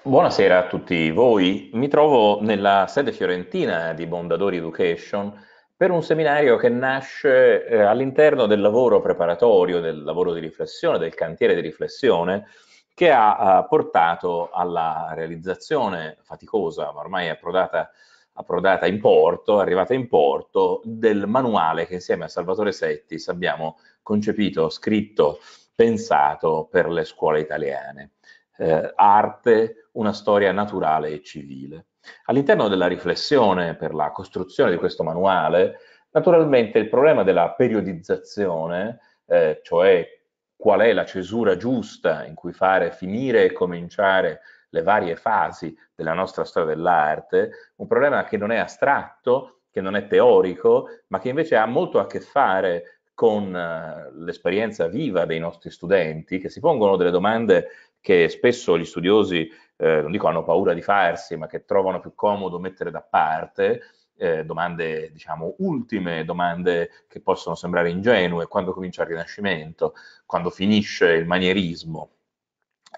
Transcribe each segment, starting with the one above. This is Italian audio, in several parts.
Buonasera a tutti voi. Mi trovo nella sede fiorentina di Mondadori Education per un seminario che nasce eh, all'interno del lavoro preparatorio, del lavoro di riflessione, del cantiere di riflessione che ha eh, portato alla realizzazione faticosa, ma ormai approdata, approdata in porto, arrivata in porto, del manuale che insieme a Salvatore Settis abbiamo concepito, scritto, pensato per le scuole italiane eh, arte, una storia naturale e civile. All'interno della riflessione per la costruzione di questo manuale, naturalmente il problema della periodizzazione, eh, cioè qual è la cesura giusta in cui fare finire e cominciare le varie fasi della nostra storia dell'arte, un problema che non è astratto, che non è teorico, ma che invece ha molto a che fare con eh, l'esperienza viva dei nostri studenti, che si pongono delle domande che spesso gli studiosi, eh, non dico hanno paura di farsi, ma che trovano più comodo mettere da parte, eh, domande, diciamo, ultime, domande che possono sembrare ingenue, quando comincia il Rinascimento, quando finisce il manierismo.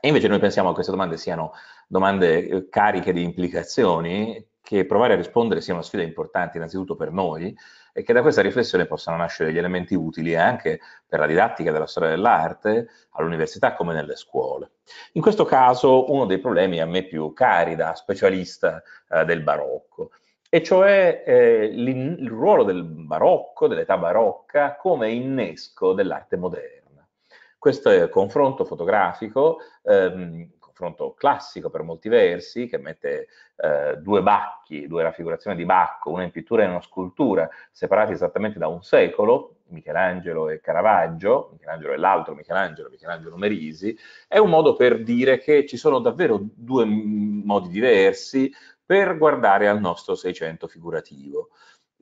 E invece noi pensiamo che queste domande siano domande eh, cariche di implicazioni che provare a rispondere sia una sfida importante innanzitutto per noi e che da questa riflessione possano nascere gli elementi utili anche per la didattica della storia dell'arte all'università come nelle scuole. In questo caso uno dei problemi a me più cari da specialista eh, del barocco, e cioè eh, il ruolo del barocco, dell'età barocca, come innesco dell'arte moderna. Questo confronto fotografico ehm, confronto classico per molti versi, che mette eh, due bacchi, due raffigurazioni di Bacco, una in pittura e una scultura, separati esattamente da un secolo, Michelangelo e Caravaggio, Michelangelo e l'altro Michelangelo, Michelangelo Merisi, è un modo per dire che ci sono davvero due modi diversi per guardare al nostro Seicento figurativo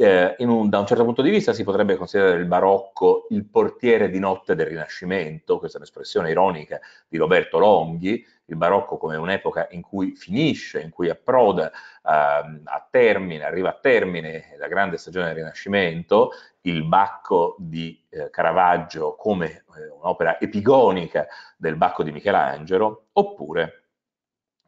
eh, un, da un certo punto di vista si potrebbe considerare il barocco il portiere di notte del Rinascimento, questa è un'espressione ironica di Roberto Longhi, il barocco come un'epoca in cui finisce, in cui approda eh, a termine, arriva a termine la grande stagione del Rinascimento, il Bacco di eh, Caravaggio come eh, un'opera epigonica del Bacco di Michelangelo, oppure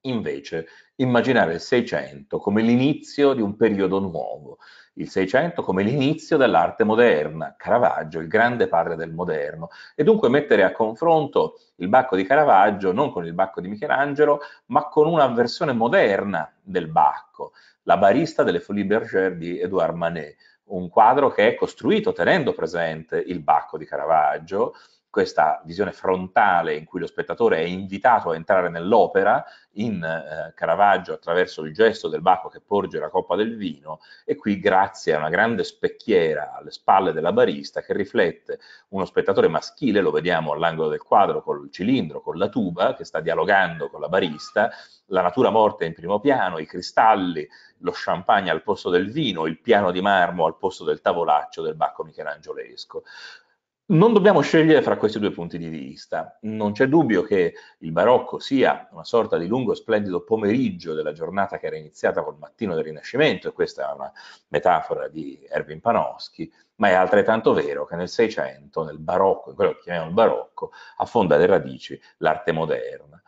invece immaginare il 600 come l'inizio di un periodo nuovo, il 600 come l'inizio dell'arte moderna, Caravaggio, il grande padre del moderno, e dunque mettere a confronto il Bacco di Caravaggio non con il Bacco di Michelangelo, ma con una versione moderna del Bacco, la barista delle Folies Bergère di Edouard Manet, un quadro che è costruito tenendo presente il Bacco di Caravaggio, questa visione frontale in cui lo spettatore è invitato a entrare nell'opera in eh, Caravaggio attraverso il gesto del Bacco che porge la coppa del vino e qui grazie a una grande specchiera alle spalle della barista che riflette uno spettatore maschile, lo vediamo all'angolo del quadro col cilindro, con la tuba che sta dialogando con la barista, la natura morta in primo piano, i cristalli, lo champagne al posto del vino, il piano di marmo al posto del tavolaccio del Bacco Michelangiolesco. Non dobbiamo scegliere fra questi due punti di vista. Non c'è dubbio che il barocco sia una sorta di lungo splendido pomeriggio della giornata che era iniziata col mattino del Rinascimento, e questa è una metafora di Erwin Panofsky, ma è altrettanto vero che nel Seicento, nel barocco, in quello che chiamiamo il barocco, affonda le radici l'arte moderna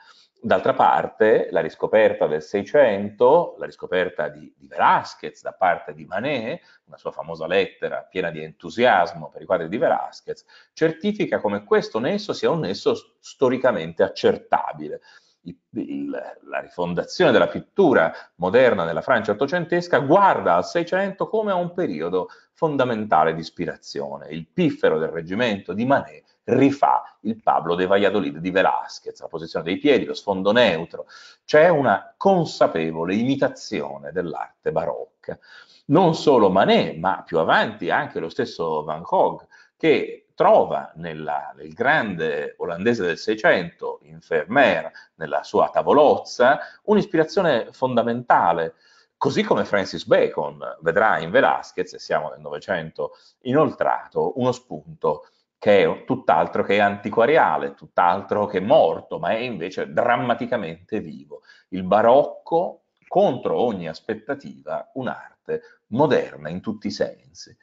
D'altra parte, la riscoperta del Seicento, la riscoperta di, di Velázquez da parte di Manet, una sua famosa lettera piena di entusiasmo per i quadri di Velázquez, certifica come questo nesso sia un nesso storicamente accertabile il, il, la rifondazione della pittura moderna della Francia ottocentesca guarda al Seicento come a un periodo fondamentale di ispirazione. Il piffero del reggimento di Manet rifà il Pablo de Valladolid di Velázquez, la posizione dei piedi, lo sfondo neutro. C'è una consapevole imitazione dell'arte barocca. Non solo Manet, ma più avanti anche lo stesso Van Gogh, che trova nella, nel grande olandese del Seicento, in Vermeer, nella sua tavolozza, un'ispirazione fondamentale, così come Francis Bacon vedrà in Velázquez, e siamo nel Novecento inoltrato, uno spunto che è tutt'altro che antiquariale, tutt'altro che morto, ma è invece drammaticamente vivo. Il barocco contro ogni aspettativa un'arte moderna in tutti i sensi.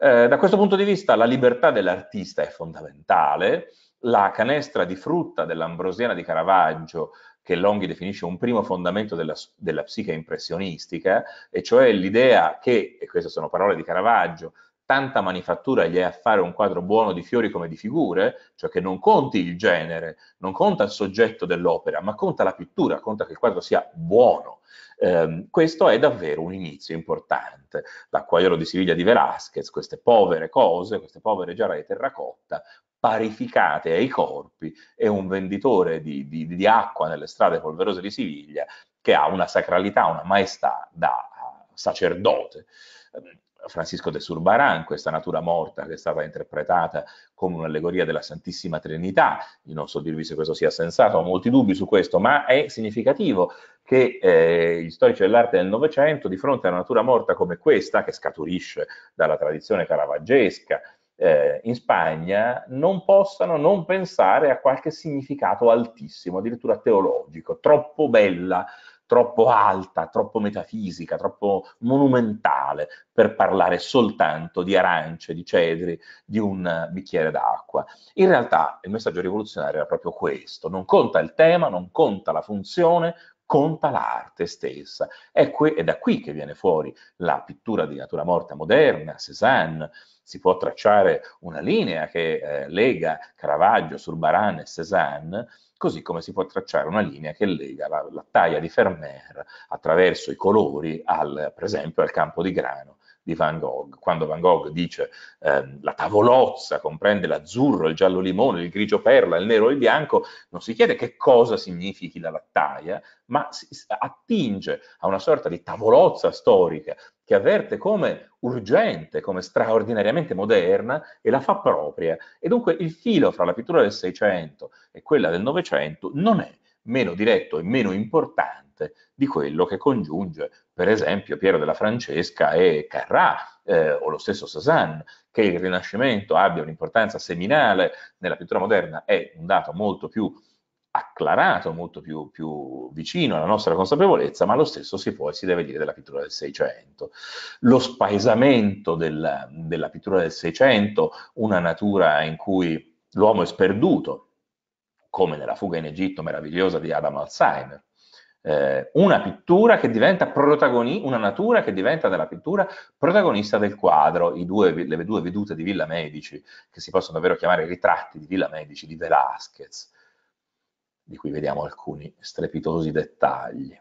Eh, da questo punto di vista la libertà dell'artista è fondamentale, la canestra di frutta dell'ambrosiana di Caravaggio che Longhi definisce un primo fondamento della, della, psiche impressionistica, e cioè l'idea che, e queste sono parole di Caravaggio, tanta manifattura gli è a fare un quadro buono di fiori come di figure, cioè che non conti il genere, non conta il soggetto dell'opera, ma conta la pittura, conta che il quadro sia buono. Eh, questo è davvero un inizio importante. L'acquaiolo di Siviglia di Velázquez, queste povere cose, queste povere giarre di terracotta, parificate ai corpi, è un venditore di, di, di acqua nelle strade polverose di Siviglia che ha una sacralità, una maestà da eh, sacerdote Francisco de Surbarán, questa natura morta che è stata interpretata come un'allegoria della Santissima Trinità. Io non so dirvi se questo sia sensato, ho molti dubbi su questo, ma è significativo che eh, gli storici dell'arte del Novecento, di fronte a una natura morta come questa, che scaturisce dalla tradizione caravaggesca eh, in Spagna, non possano non pensare a qualche significato altissimo, addirittura teologico, troppo bella troppo alta, troppo metafisica, troppo monumentale per parlare soltanto di arance, di cedri, di un bicchiere d'acqua. In realtà il messaggio rivoluzionario era proprio questo, non conta il tema, non conta la funzione, conta l'arte stessa. È, que- è, da qui che viene fuori la pittura di natura morta moderna, Cézanne. Si può tracciare una linea che eh, lega Caravaggio, Surbaran e Cézanne, così come si può tracciare una linea che lega la, la taglia di Vermeer attraverso i colori al, per esempio, al campo di grano di Van Gogh. Quando Van Gogh dice eh, la tavolozza comprende l'azzurro, il giallo limone, il grigio perla, il nero e il bianco, non si chiede che cosa significhi la lattaia, ma si attinge a una sorta di tavolozza storica che avverte come urgente, come straordinariamente moderna e la fa propria. E dunque il filo fra la pittura del Seicento e quella del Novecento non è meno diretto e meno importante di quello che congiunge, per esempio, Piero della Francesca e Carrà, eh, o lo stesso Cézanne. Che il Rinascimento abbia un'importanza seminale nella pittura moderna è un dato molto più importante acclarato, molto più, più, vicino alla nostra consapevolezza, ma lo stesso si può e si deve dire della pittura del Seicento. Lo spaesamento del, della pittura del Seicento, una natura in cui l'uomo è sperduto, come nella fuga in Egitto meravigliosa di Adam Alzheimer, eh, una pittura che diventa protagonista, una natura che diventa della pittura protagonista del quadro, due, le due vedute di Villa Medici, che si possono davvero chiamare ritratti di Villa Medici, di Velázquez, di cui vediamo alcuni strepitosi dettagli.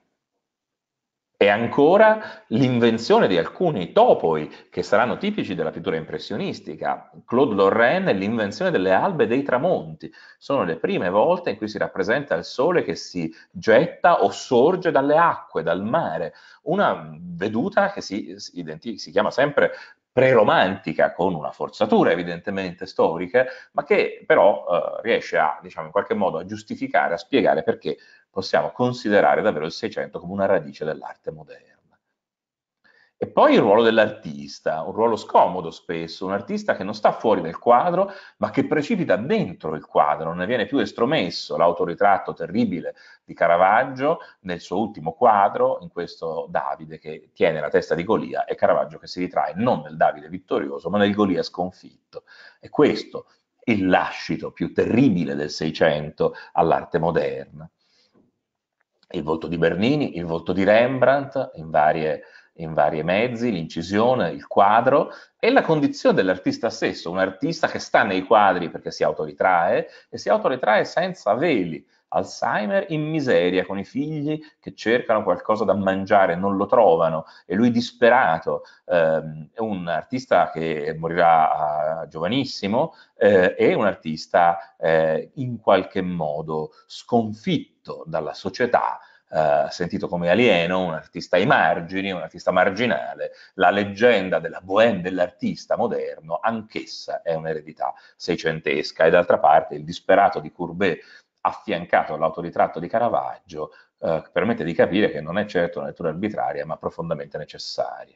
E ancora l'invenzione di alcuni topoi che saranno tipici della pittura impressionistica. Claude Lorrain e l'invenzione delle albe dei tramonti. Sono le prime volte in cui si rappresenta il sole che si getta o sorge dalle acque, dal mare. Una veduta che si, si, si chiama sempre preromantica, con una forzatura evidentemente storica, ma che però eh, riesce a, diciamo, in qualche modo a giustificare, a spiegare perché possiamo considerare davvero il Seicento come una radice dell'arte moderna. E poi il ruolo dell'artista, un ruolo scomodo spesso, un artista che non sta fuori dal quadro, ma che precipita dentro il quadro, non ne viene più estromesso. L'autoritratto terribile di Caravaggio nel suo ultimo quadro, in questo Davide che tiene la testa di Golia, è Caravaggio che si ritrae non nel Davide vittorioso, ma nel Golia sconfitto. E questo è il lascito più terribile del Seicento all'arte moderna. Il volto di Bernini, il volto di Rembrandt in varie in vari mezzi, l'incisione, il quadro e la condizione dell'artista stesso, un artista che sta nei quadri perché si autoritrae e si autoritrae senza veli. Alzheimer in miseria con i figli che cercano qualcosa da mangiare, e non lo trovano e lui disperato, eh, un artista che morirà ah, giovanissimo eh, è un artista eh, in qualche modo sconfitto dalla società eh, sentito come alieno, un artista ai margini, un artista marginale, la leggenda della bohème dell'artista moderno, anch'essa è un'eredità seicentesca e d'altra parte il disperato di Courbet affiancato all'autoritratto di Caravaggio eh, permette di capire che non è certo una lettura arbitraria ma profondamente necessaria.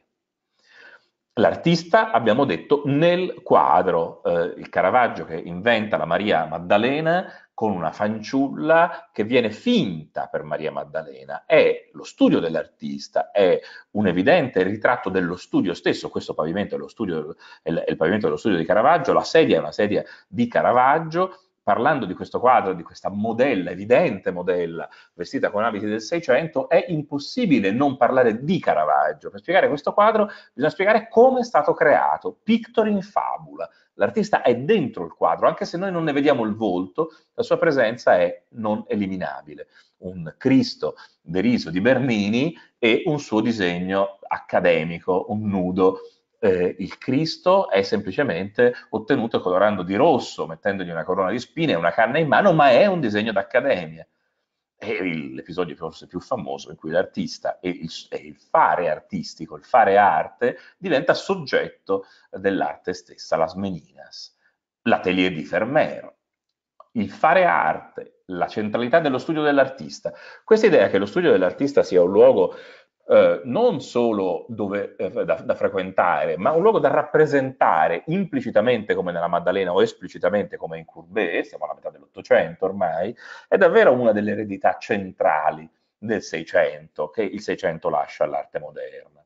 L'artista, abbiamo detto, nel quadro, eh, il Caravaggio che inventa la Maria Maddalena con una fanciulla che viene finta per Maria Maddalena. È lo studio dell'artista, è un evidente ritratto dello studio stesso, questo pavimento è, studio, è il pavimento dello studio di Caravaggio, la sedia è una sedia di Caravaggio, parlando di questo quadro, di questa modella, evidente modella, vestita con abiti del Seicento, è impossibile non parlare di Caravaggio. Per spiegare questo quadro bisogna spiegare come è stato creato, pictor in fabula. L'artista è dentro il quadro, anche se noi non ne vediamo il volto, la sua presenza è non eliminabile. Un Cristo deriso di Bernini e un suo disegno accademico, un nudo eh, il Cristo è semplicemente ottenuto colorando di rosso, mettendogli una corona di spine e una canna in mano, ma è un disegno d'accademia. È l'episodio forse più famoso in cui l'artista e il, e il fare artistico, il fare arte, diventa soggetto dell'arte stessa, las meninas, l'atelier di Fermero. Il fare arte, la centralità dello studio dell'artista. Questa idea che lo studio dell'artista sia un luogo eh, non solo dove, eh, da, da, frequentare, ma un luogo da rappresentare implicitamente come nella Maddalena o esplicitamente come in Courbet, siamo alla metà dell'Ottocento ormai, è davvero una delle eredità centrali del Seicento, che il Seicento lascia all'arte moderna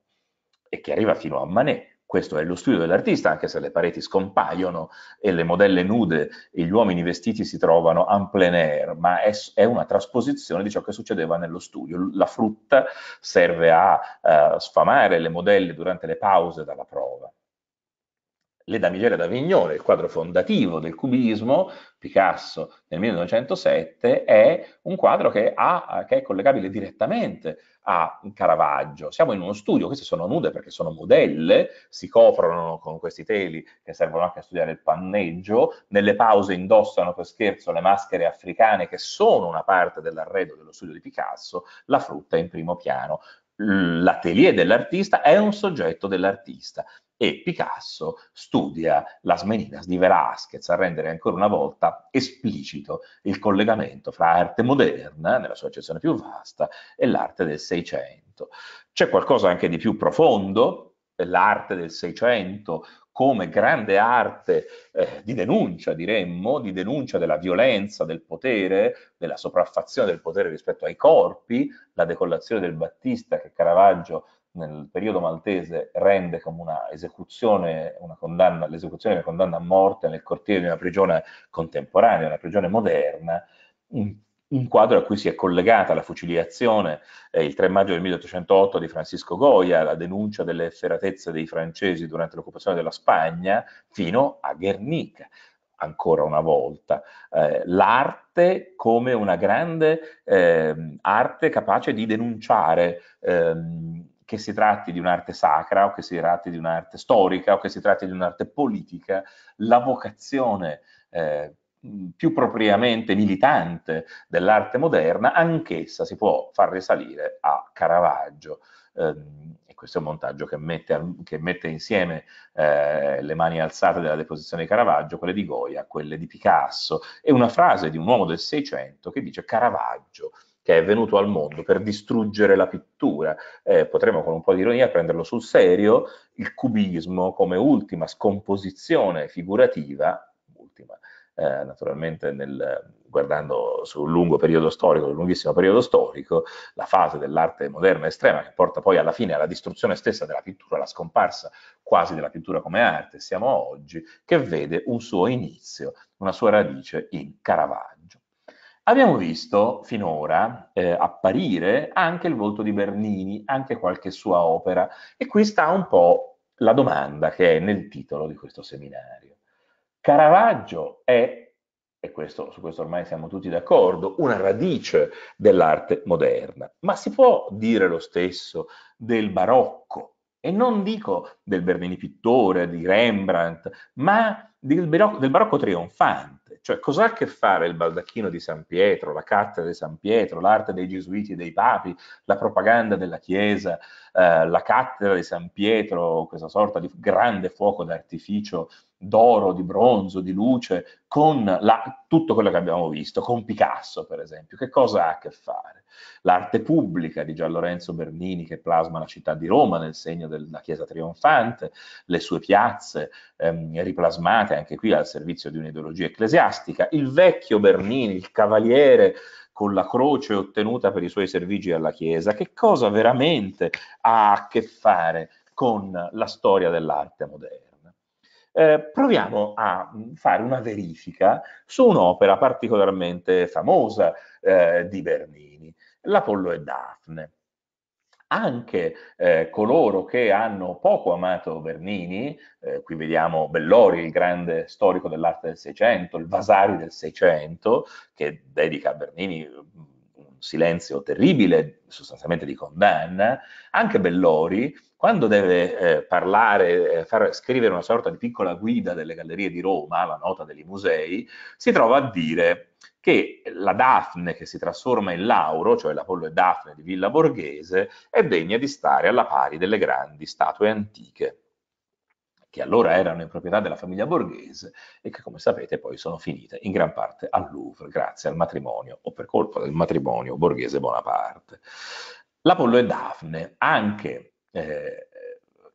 e che arriva fino a Manet questo è lo studio dell'artista, anche se le pareti scompaiono e le modelle nude e gli uomini vestiti si trovano en plein air, ma è, è una trasposizione di ciò che succedeva nello studio. La frutta serve a uh, sfamare le modelle durante le pause dalla prova le damigliere d'Avignone, il quadro fondativo del cubismo, Picasso nel 1907 è un quadro che, ha, che è collegabile direttamente a Caravaggio. Siamo in uno studio, queste sono nude perché sono modelle, si coprono con questi teli che servono anche a studiare il panneggio, nelle pause indossano per scherzo le maschere africane che sono una parte dell'arredo dello studio di Picasso, la frutta è in primo piano l'atelier dell'artista è un soggetto dell'artista e Picasso studia Las Meninas di Velázquez a rendere ancora una volta esplicito il collegamento fra arte moderna, nella sua accezione più vasta, e l'arte del Seicento. C'è qualcosa anche di più profondo l'arte del Seicento come grande arte eh, di denuncia, diremmo, di denuncia della violenza, del potere, della sopraffazione del potere rispetto ai corpi, la decollazione del Battista che Caravaggio nel periodo maltese rende come una esecuzione, una condanna, l'esecuzione di una condanna a morte nel cortile di una prigione contemporanea, una prigione moderna, un un quadro a cui si è collegata la fucilazione eh, il 3 maggio del 1808 di Francisco Goya, la denuncia delle efferatezze dei francesi durante l'occupazione della Spagna, fino a Guernica. Ancora una volta, eh, l'arte come una grande eh, arte capace di denunciare ehm, che si tratti di un'arte sacra o che si tratti di un'arte storica o che si tratti di un'arte politica, la vocazione eh, Mm, più propriamente militante dell'arte moderna, anch'essa si può far risalire a Caravaggio. Ehm, e questo è un montaggio che mette, che mette insieme eh, le mani alzate della deposizione di Caravaggio, quelle di Goya, quelle di Picasso, e una frase di un uomo del Seicento che dice Caravaggio, che è venuto al mondo per distruggere la pittura. Eh, potremmo con un po' di ironia prenderlo sul serio, il cubismo come ultima scomposizione figurativa, ultima eh, naturalmente nel, guardando sul lungo periodo storico, sul lunghissimo periodo storico, la fase dell'arte moderna estrema che porta poi alla fine alla distruzione stessa della pittura, alla scomparsa quasi della pittura come arte, siamo oggi, che vede un suo inizio, una sua radice in Caravaggio. Abbiamo visto finora eh, apparire anche il volto di Bernini, anche qualche sua opera, e qui sta un po' la domanda che è nel titolo di questo seminario. Caravaggio è, e questo, su questo ormai siamo tutti d'accordo, una radice dell'arte moderna, ma si può dire lo stesso del barocco, e non dico del Bernini pittore, di Rembrandt, ma del barocco, del barocco trionfante. Cioè, cos'ha a che fare il baldacchino di San Pietro, la cattedra di San Pietro, l'arte dei gesuiti e dei papi, la propaganda della Chiesa, eh, la cattedra di San Pietro, questa sorta di grande fuoco d'artificio d'oro, di bronzo, di luce, con la, tutto quello che abbiamo visto, con Picasso per esempio, che cosa ha a che fare? L'arte pubblica di Gian Lorenzo Bernini che plasma la città di Roma nel segno della Chiesa Trionfante, le sue piazze ehm, riplasmate anche qui al servizio di un'ideologia ecclesiastica, il vecchio Bernini, il cavaliere con la croce ottenuta per i suoi servigi alla Chiesa, che cosa veramente ha a che fare con la storia dell'arte moderna? eh, proviamo a mm, fare una verifica su un'opera particolarmente famosa eh, di Bernini, l'Apollo e Daphne. Anche eh, coloro che hanno poco amato Bernini, eh, qui vediamo Bellori, il grande storico dell'arte del Seicento, il Vasari del Seicento, che dedica a Bernini mm, un silenzio terribile, sostanzialmente di condanna, anche Bellori quando deve eh, parlare, eh, far scrivere una sorta di piccola guida delle gallerie di Roma, la nota degli musei, si trova a dire che la Daphne che si trasforma in Lauro, cioè l'Apollo e Daphne di Villa Borghese, è degna di stare alla pari delle grandi statue antiche che allora erano in proprietà della famiglia borghese e che come sapete poi sono finite in gran parte al Louvre grazie al matrimonio o per colpa del matrimonio borghese Bonaparte. L'Apollo e Daphne, anche eh,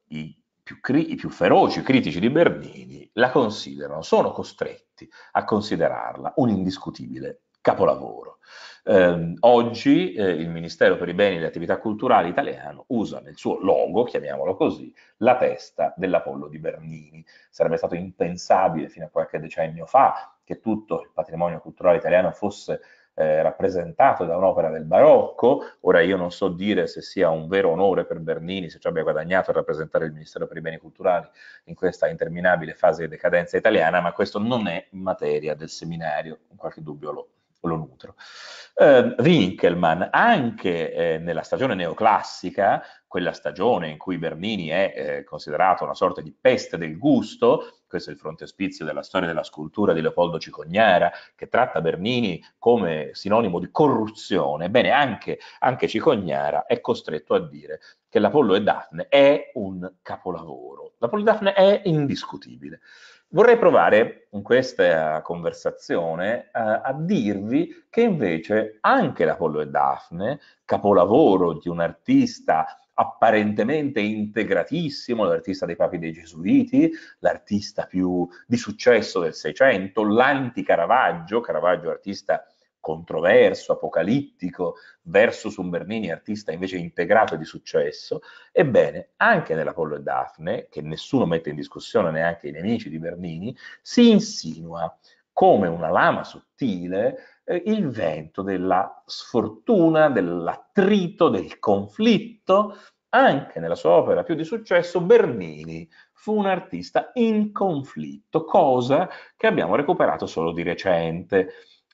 i, più cri- i più feroci critici di Bernini la considerano, sono costretti a considerarla un indiscutibile capolavoro. Eh, oggi eh, il Ministero per i beni e le attività culturali italiano usa nel suo logo, chiamiamolo così, la testa dell'Apollo di Bernini. Sarebbe stato impensabile fino a qualche decennio fa che tutto il patrimonio culturale italiano fosse eh, rappresentato da un'opera del barocco. Ora io non so dire se sia un vero onore per Bernini, se ci abbia guadagnato a rappresentare il Ministero per i Beni Culturali in questa interminabile fase di decadenza italiana, ma questo non è materia del seminario, in qualche dubbio lo, lo nutro. Eh, Winkelmann, anche eh, nella stagione neoclassica, quella stagione in cui Bernini è eh, considerato una sorta di peste del gusto, questo è il frontespizio della storia della scultura di Leopoldo Cicognara, che tratta Bernini come sinonimo di corruzione, bene, anche, anche Cicognara è costretto a dire che l'Apollo e Daphne è un capolavoro. L'Apollo e Daphne è indiscutibile. Vorrei provare in questa conversazione eh, a dirvi che invece anche l'Apollo e Daphne, capolavoro di un artista apparentemente integratissimo, l'artista dei papi dei gesuiti, l'artista più di successo del Seicento, l'anti-Caravaggio, Caravaggio artista controverso, apocalittico, versus un Bernini artista invece integrato e di successo. Ebbene, anche nell'Apollo e Daphne, che nessuno mette in discussione, neanche i nemici di Bernini, si insinua come una lama sottile eh, il vento della sfortuna, dell'attrito, del conflitto. Anche nella sua opera più di successo, Bernini fu un artista in conflitto, cosa che abbiamo recuperato solo di recente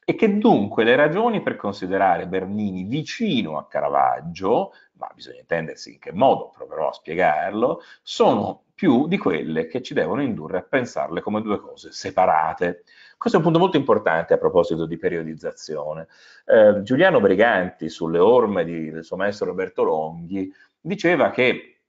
e che dunque le ragioni per considerare Bernini vicino a Caravaggio, ma bisogna intendersi in che modo, proverò a spiegarlo, sono più di quelle che ci devono indurre a pensarle come due cose separate. Questo è un punto molto importante a proposito di periodizzazione. Eh, Giuliano Briganti, sulle orme di, del suo maestro Roberto Longhi, diceva che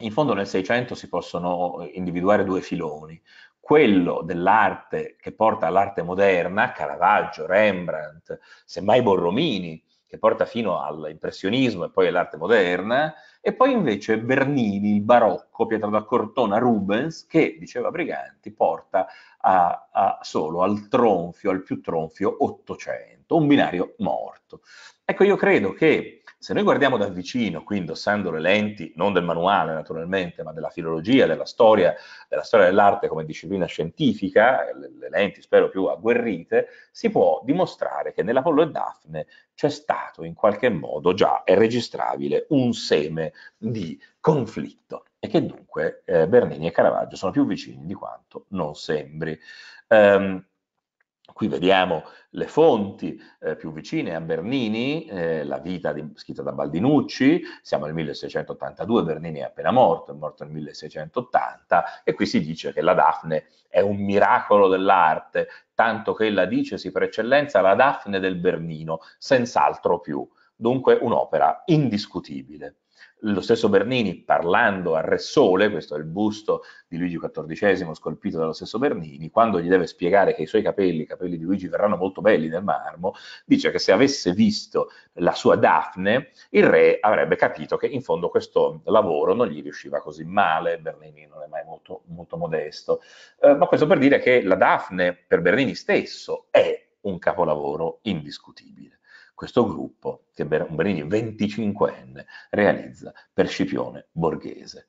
in fondo nel Seicento si possono individuare due filoni, quello dell'arte che porta all'arte moderna, Caravaggio, Rembrandt, semmai Borromini, che porta fino all'impressionismo e poi all'arte moderna, e poi invece Bernini, il barocco, Pietro da Cortona, Rubens, che, diceva Briganti, porta a, a solo al tronfio, al più tronfio, 800, un binario morto. Ecco, io credo che se noi guardiamo da vicino, qui indossando le lenti, non del manuale naturalmente, ma della filologia, della storia, della storia dell'arte come disciplina scientifica, le lenti spero più agguerrite, si può dimostrare che nell'Apollo e Daphne c'è stato in qualche modo già è registrabile un seme di conflitto e che dunque eh, Bernini e Caravaggio sono più vicini di quanto non sembri. Um, Qui vediamo le fonti eh, più vicine a Bernini, eh, la vita di, scritta da Baldinucci, siamo nel 1682, Bernini è appena morto, è morto nel 1680 e qui si dice che la Daphne è un miracolo dell'arte, tanto che la dice si per eccellenza la Daphne del Bernino, senz'altro più. Dunque un'opera indiscutibile. Lo stesso Bernini, parlando a Re Sole, questo è il busto di Luigi XIV scolpito dallo stesso Bernini, quando gli deve spiegare che i suoi capelli, i capelli di Luigi, verranno molto belli nel marmo, dice che se avesse visto la sua Daphne, il re avrebbe capito che in fondo questo lavoro non gli riusciva così male, Bernini non è mai molto, molto modesto, eh, ma questo per dire che la Daphne per Bernini stesso è un capolavoro indiscutibile questo gruppo che Bernini, 25enne, realizza per Scipione Borghese.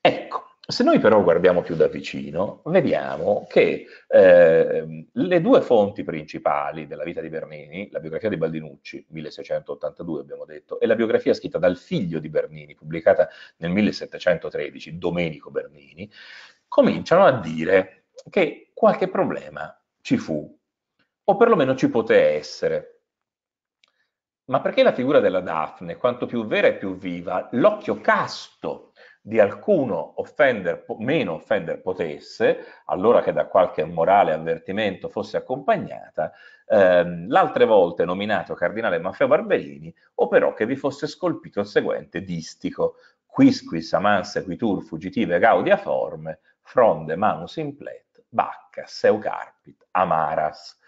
Ecco, se noi però guardiamo più da vicino, vediamo che eh, le due fonti principali della vita di Bernini, la biografia di Baldinucci, 1682 abbiamo detto, e la biografia scritta dal figlio di Bernini, pubblicata nel 1713, Domenico Bernini, cominciano a dire che qualche problema ci fu, o perlomeno ci poté essere, ma perché la figura della Daphne, quanto più vera e più viva, l'occhio casto di alcuno offender, meno offender potesse, allora che da qualche morale avvertimento fosse accompagnata, ehm, l'altre volte nominato cardinale Maffeo Barberini, operò che vi fosse scolpito il seguente distico, quisquis amans equitur fugitive gaudia forme, fronde manus implet, bacca, seucarpit, amaras.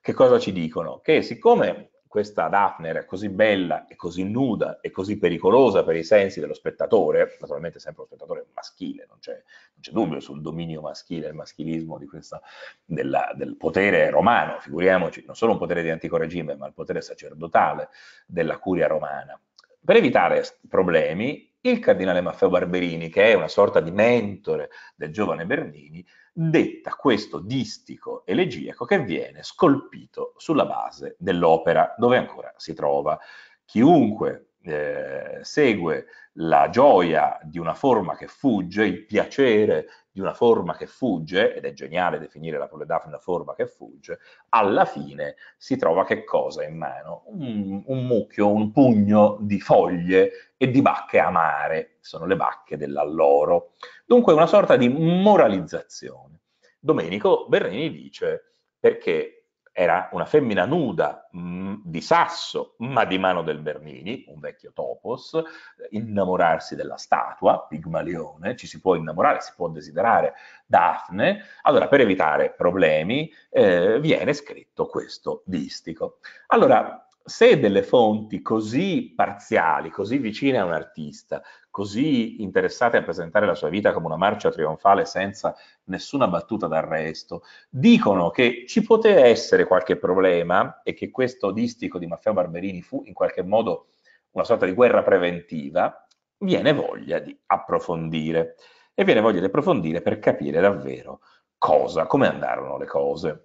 Che cosa ci dicono? Che siccome questa Daphne era così bella e così nuda e così pericolosa per i sensi dello spettatore, naturalmente sempre lo spettatore maschile, non c'è, non c'è dubbio sul dominio maschile, il maschilismo questa, della, del potere romano, figuriamoci, non solo un potere di antico regime, ma il potere sacerdotale della curia romana. Per evitare problemi, il cardinale Maffeo Barberini, che è una sorta di mentore del giovane Bernini, detta questo distico elegiaco che viene scolpito sulla base dell'opera dove ancora si trova. Chiunque eh, segue la gioia di una forma che fugge, il piacere di una forma che fugge, ed è geniale definire la proledafine una forma che fugge, alla fine si trova che cosa in mano? Un, un mucchio, un pugno di foglie e di bacche amare, sono le bacche dell'alloro. Dunque una sorta di moralizzazione. Domenico Berrini dice perché era una femmina nuda mh, mm, di Sasso, ma di mano del Bernini, un vecchio topos, eh, innamorarsi della statua, Pigmalione, ci si può innamorare, si può desiderare Daphne. Allora, per evitare problemi, eh, viene scritto questo distico. Allora, se delle fonti così parziali, così vicine a un artista, così interessate a presentare la sua vita come una marcia trionfale senza nessuna battuta d'arresto, dicono che ci poteva essere qualche problema e che questo distico di Maffeo Barberini fu in qualche modo una sorta di guerra preventiva, viene voglia di approfondire e viene voglia di approfondire per capire davvero cosa, come andarono le cose.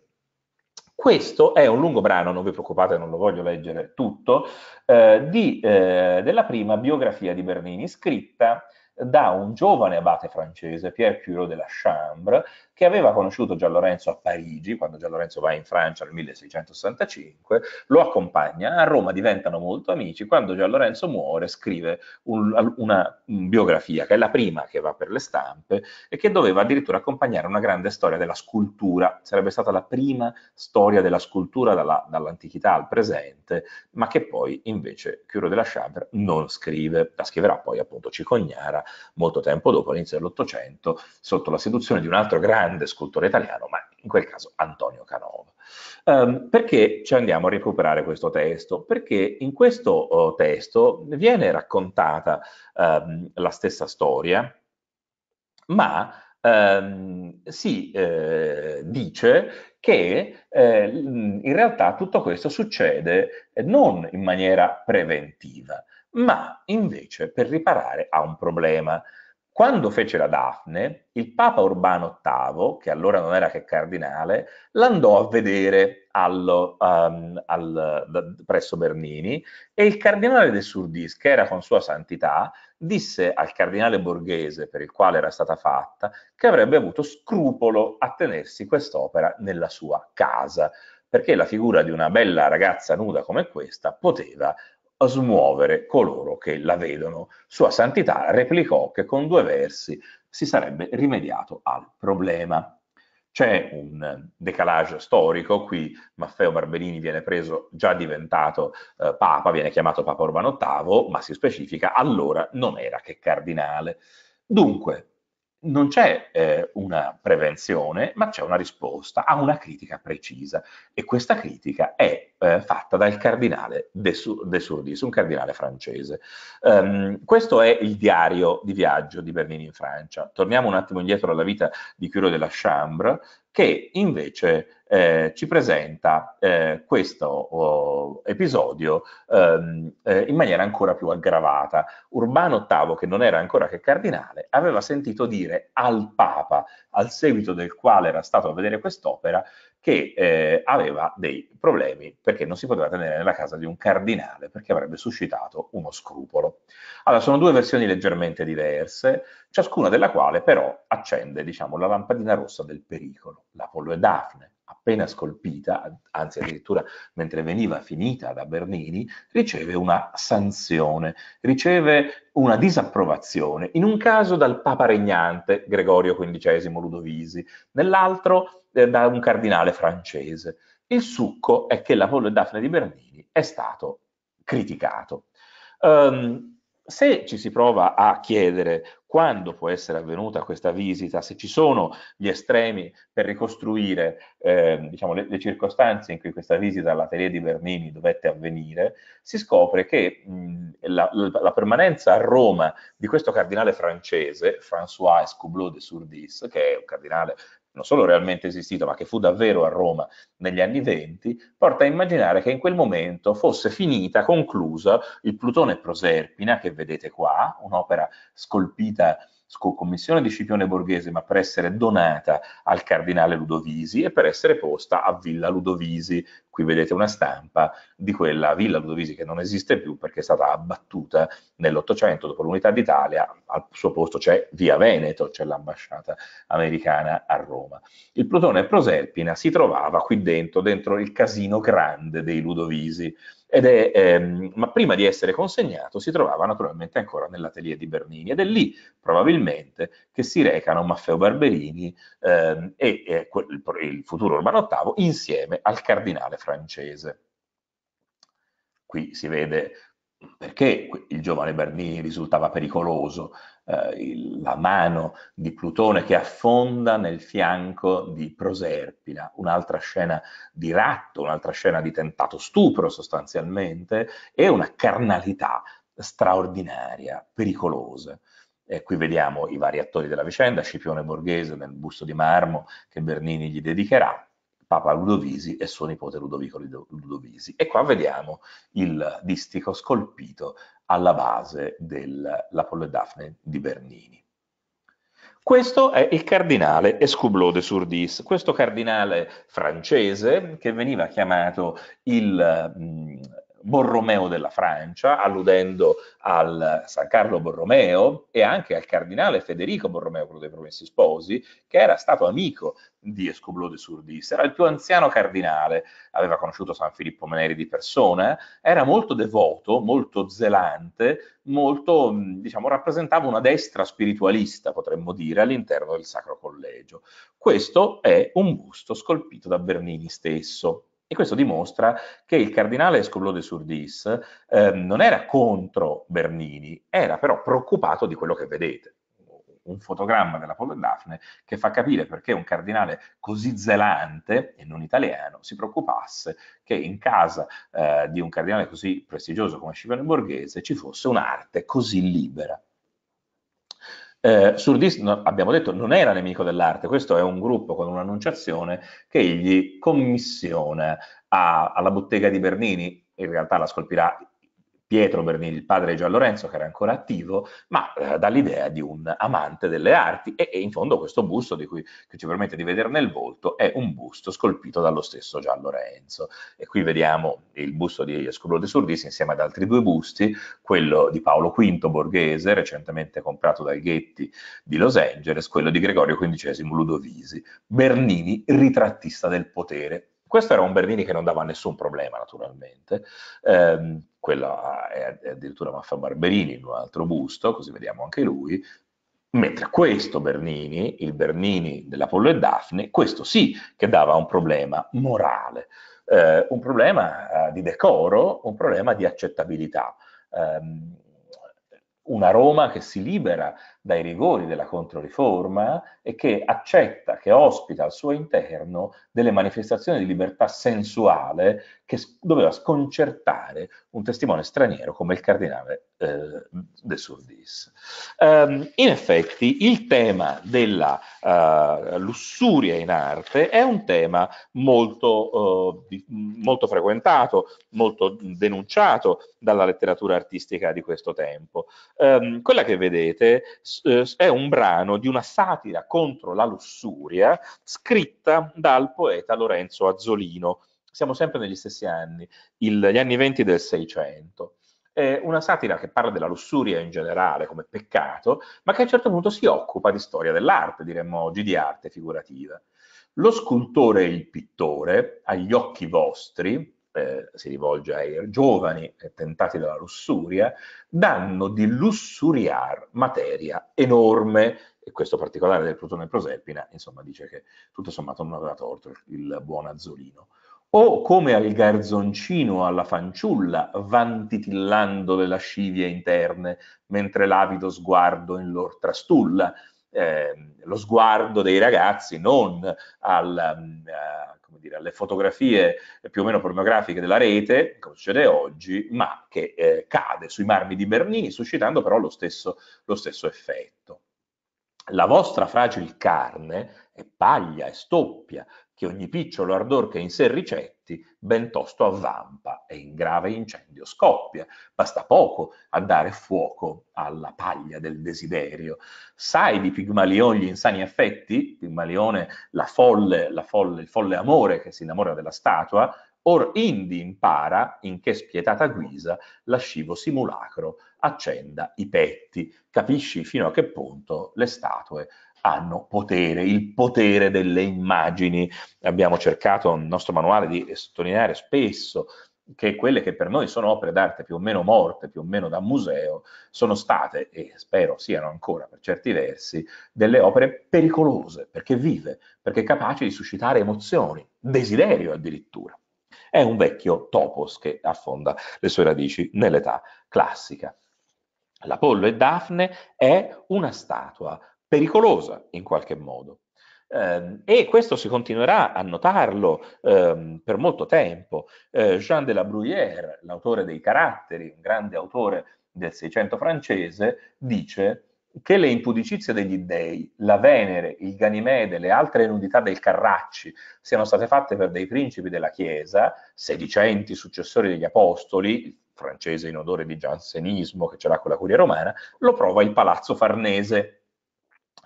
Questo è un lungo brano, non vi preoccupate, non lo voglio leggere tutto, eh, di, eh, della prima biografia di Bernini, scritta da un giovane abate francese, Pierre Curio de la Chambre, che aveva conosciuto Gian Lorenzo a Parigi, quando Gian Lorenzo va in Francia nel 1665, lo accompagna, a Roma diventano molto amici, quando Gian Lorenzo muore scrive un, una biografia, che è la prima che va per le stampe, e che doveva addirittura accompagnare una grande storia della scultura, sarebbe stata la prima storia della scultura dalla, dall'antichità al presente, ma che poi invece Chiuro della Chambre non scrive, la scriverà poi appunto Cicognara molto tempo dopo, all'inizio dell'Ottocento, sotto la seduzione di un altro grande grande scultore italiano, ma in quel caso Antonio Canova. Um, perché ci andiamo a recuperare questo testo? Perché in questo oh, testo viene raccontata um, la stessa storia, ma um, si eh, dice che eh, in realtà tutto questo succede non in maniera preventiva, ma invece per riparare a un problema. Quando fece la Daphne, il Papa Urbano VIII, che allora non era che cardinale, l'andò a vedere allo, um, al, da, presso Bernini e il cardinale de Surdis, che era con sua santità, disse al cardinale borghese per il quale era stata fatta che avrebbe avuto scrupolo a tenersi quest'opera nella sua casa, perché la figura di una bella ragazza nuda come questa poteva smuovere coloro che la vedono. Sua Santità replicò che con due versi si sarebbe rimediato al problema. C'è un decalage storico, qui Maffeo Barberini viene preso già diventato eh, Papa, viene chiamato Papa Urbano VIII, ma si specifica allora non era che cardinale. Dunque, non c'è eh, una prevenzione, ma c'è una risposta a una critica precisa e questa critica è eh, fatta dal cardinale de, Sur de Surdis, un cardinale francese. Um, questo è il diario di viaggio di Bernini in Francia. Torniamo un attimo indietro alla vita di Curio de la Chambre, che invece eh, ci presenta eh, questo oh, episodio ehm, eh, in maniera ancora più aggravata. Urbano VIII, che non era ancora che cardinale, aveva sentito dire al Papa, al seguito del quale era stato a vedere quest'opera, che eh, aveva dei problemi perché non si poteva tenere nella casa di un cardinale perché avrebbe suscitato uno scrupolo. Allora, sono due versioni leggermente diverse, ciascuna della quale però accende diciamo, la lampadina rossa del pericolo. L'Apollo e Daphne appena scolpita, anzi addirittura mentre veniva finita da Bernini, riceve una sanzione, riceve una disapprovazione, in un caso dal Papa regnante Gregorio XV Ludovisi, nell'altro eh, da un cardinale francese. Il succo è che l'Apollo e Daphne di Bernini è stato criticato. Um, se ci si prova a chiedere quando può essere avvenuta questa visita, se ci sono gli estremi per ricostruire eh, diciamo, le, le, circostanze in cui questa visita all'atelier di Bernini dovette avvenire, si scopre che mh, la, la, la, permanenza a Roma di questo cardinale francese, François Escoubleau de Surdis, che è un cardinale non solo realmente esistito, ma che fu davvero a Roma negli anni venti, porta a immaginare che in quel momento fosse finita, conclusa, il Plutone Proserpina, che vedete qua, un'opera scolpita con commissione di Scipione Borghese, ma per essere donata al cardinale Ludovisi e per essere posta a Villa Ludovisi, Qui vedete una stampa di quella villa Ludovisi che non esiste più perché è stata abbattuta nell'Ottocento dopo l'unità d'Italia, al suo posto c'è via Veneto, c'è l'ambasciata americana a Roma. Il plutone Proserpina si trovava qui dentro, dentro il casino grande dei Ludovisi, è, ehm, ma prima di essere consegnato si trovava naturalmente ancora nell'atelier di Bernini ed è lì probabilmente che si recano Maffeo Barberini ehm, e, e quel, il futuro Urbano VIII insieme al cardinale francese. Qui si vede perché il giovane Bernini risultava pericoloso, eh, il, la mano di Plutone che affonda nel fianco di Proserpina, un'altra scena di ratto, un'altra scena di tentato stupro sostanzialmente e una carnalità straordinaria, pericolosa. E qui vediamo i vari attori della vicenda, Scipione Borghese nel busto di marmo che Bernini gli dedicherà, Papa Ludovisi e suo nipote Ludovico Ludovisi. E qua vediamo il distico scolpito alla base dell'Apollo e Daphne di Bernini. Questo è il cardinale Escublot de Surdis, questo cardinale francese che veniva chiamato il, mm, Borromeo della Francia, alludendo al San Carlo Borromeo e anche al cardinale Federico Borromeo, quello dei Promessi Sposi, che era stato amico di Escoblò de Surdis, era il più anziano cardinale, aveva conosciuto San Filippo Meneri di persona, era molto devoto, molto zelante, molto, diciamo, rappresentava una destra spiritualista, potremmo dire, all'interno del Sacro Collegio. Questo è un busto scolpito da Bernini stesso e questo dimostra che il cardinale Escoblò de Surdis eh, non era contro Bernini, era però preoccupato di quello che vedete. Un fotogramma della e Daphne che fa capire perché un cardinale così zelante e non italiano si preoccupasse che in casa eh, di un cardinale così prestigioso come Scipione Borghese ci fosse un'arte così libera. Eh, Surdis, no, abbiamo detto, non era nemico dell'arte, questo è un gruppo con un'annunciazione che egli commissiona a, alla bottega di Bernini, in realtà la scolpirà Pietro Bernini, il padre di Gian Lorenzo, che era ancora attivo, ma eh, dall'idea di un amante delle arti. E, e in fondo questo busto cui, che ci permette di vedere nel volto è un busto scolpito dallo stesso Gian Lorenzo. E qui vediamo il busto di Scobro de Surdisi insieme ad altri due busti, quello di Paolo V Borghese, recentemente comprato dal Ghetti di Los Angeles, quello di Gregorio XV Ludovisi. Bernini, ritrattista del potere, questo era un Bernini che non dava nessun problema, naturalmente. Eh, quello ah, è, addirittura Maffa Barberini in un altro busto, così vediamo anche lui. Mentre questo Bernini, il Bernini dell'Apollo e Daphne, questo sì che dava un problema morale, eh, un problema eh, di decoro, un problema di accettabilità. Um, una Roma che si libera dai rigori della Controriforma e che accetta, che ospita al suo interno delle manifestazioni di libertà sensuale che doveva sconcertare un testimone straniero come il cardinale eh, de Surdis. Um, in effetti il tema della uh, lussuria in arte è un tema molto, uh, di, molto frequentato, molto denunciato dalla letteratura artistica di questo tempo. Um, quella che vedete uh, è un brano di una satira contro la lussuria scritta dal poeta Lorenzo Azzolino siamo sempre negli stessi anni, il, gli anni venti del Seicento. È una satira che parla della lussuria in generale come peccato, ma che a un certo punto si occupa di storia dell'arte, diremmo oggi, di arte figurativa. Lo scultore e il pittore, agli occhi vostri, eh, si rivolge ai giovani tentati dalla lussuria, danno di lussuriar materia enorme. E questo particolare del Plutone Proserpina, insomma, dice che tutto sommato non aveva torto il buon Azzolino o come al garzoncino o alla fanciulla, vantitillando le lascivie interne, mentre l'avido sguardo in lor trastulla. Eh, lo sguardo dei ragazzi non al, eh, dire, alle fotografie più o meno pornografiche della rete, come succede oggi, ma che eh, cade sui marmi di Bernini, suscitando però lo stesso, lo stesso effetto. La vostra fragile carne è paglia, è stoppia, che ogni picciolo ardor che in sé ricetti, ben tosto avvampa e in grave incendio scoppia. Basta poco a dare fuoco alla paglia del desiderio. Sai di Pigmalion gli insani affetti? Pigmalione, la folle, la folle, il folle amore che si innamora della statua, or indi impara in che spietata guisa lascivo simulacro accenda i petti. Capisci fino a che punto le statue hanno potere, il potere delle immagini. Abbiamo cercato nel nostro manuale di sottolineare spesso che quelle che per noi sono opere d'arte più o meno morte, più o meno da museo, sono state, e spero siano ancora per certi versi, delle opere pericolose, perché vive, perché capaci di suscitare emozioni, desiderio addirittura. È un vecchio topos che affonda le sue radici nell'età classica. L'Apollo e Daphne è una statua pericolosa in qualche modo. Eh, e questo si continuerà a notarlo eh, per molto tempo. Eh, Jean de la Bruyère, l'autore dei caratteri, un grande autore del Seicento francese, dice che le impudicizie degli dèi, la Venere, il Ganimede, le altre nudità del Carracci siano state fatte per dei principi della Chiesa, sedicenti successori degli apostoli, francese in odore di giansenismo che ce l'ha con la curia romana, lo prova il palazzo farnese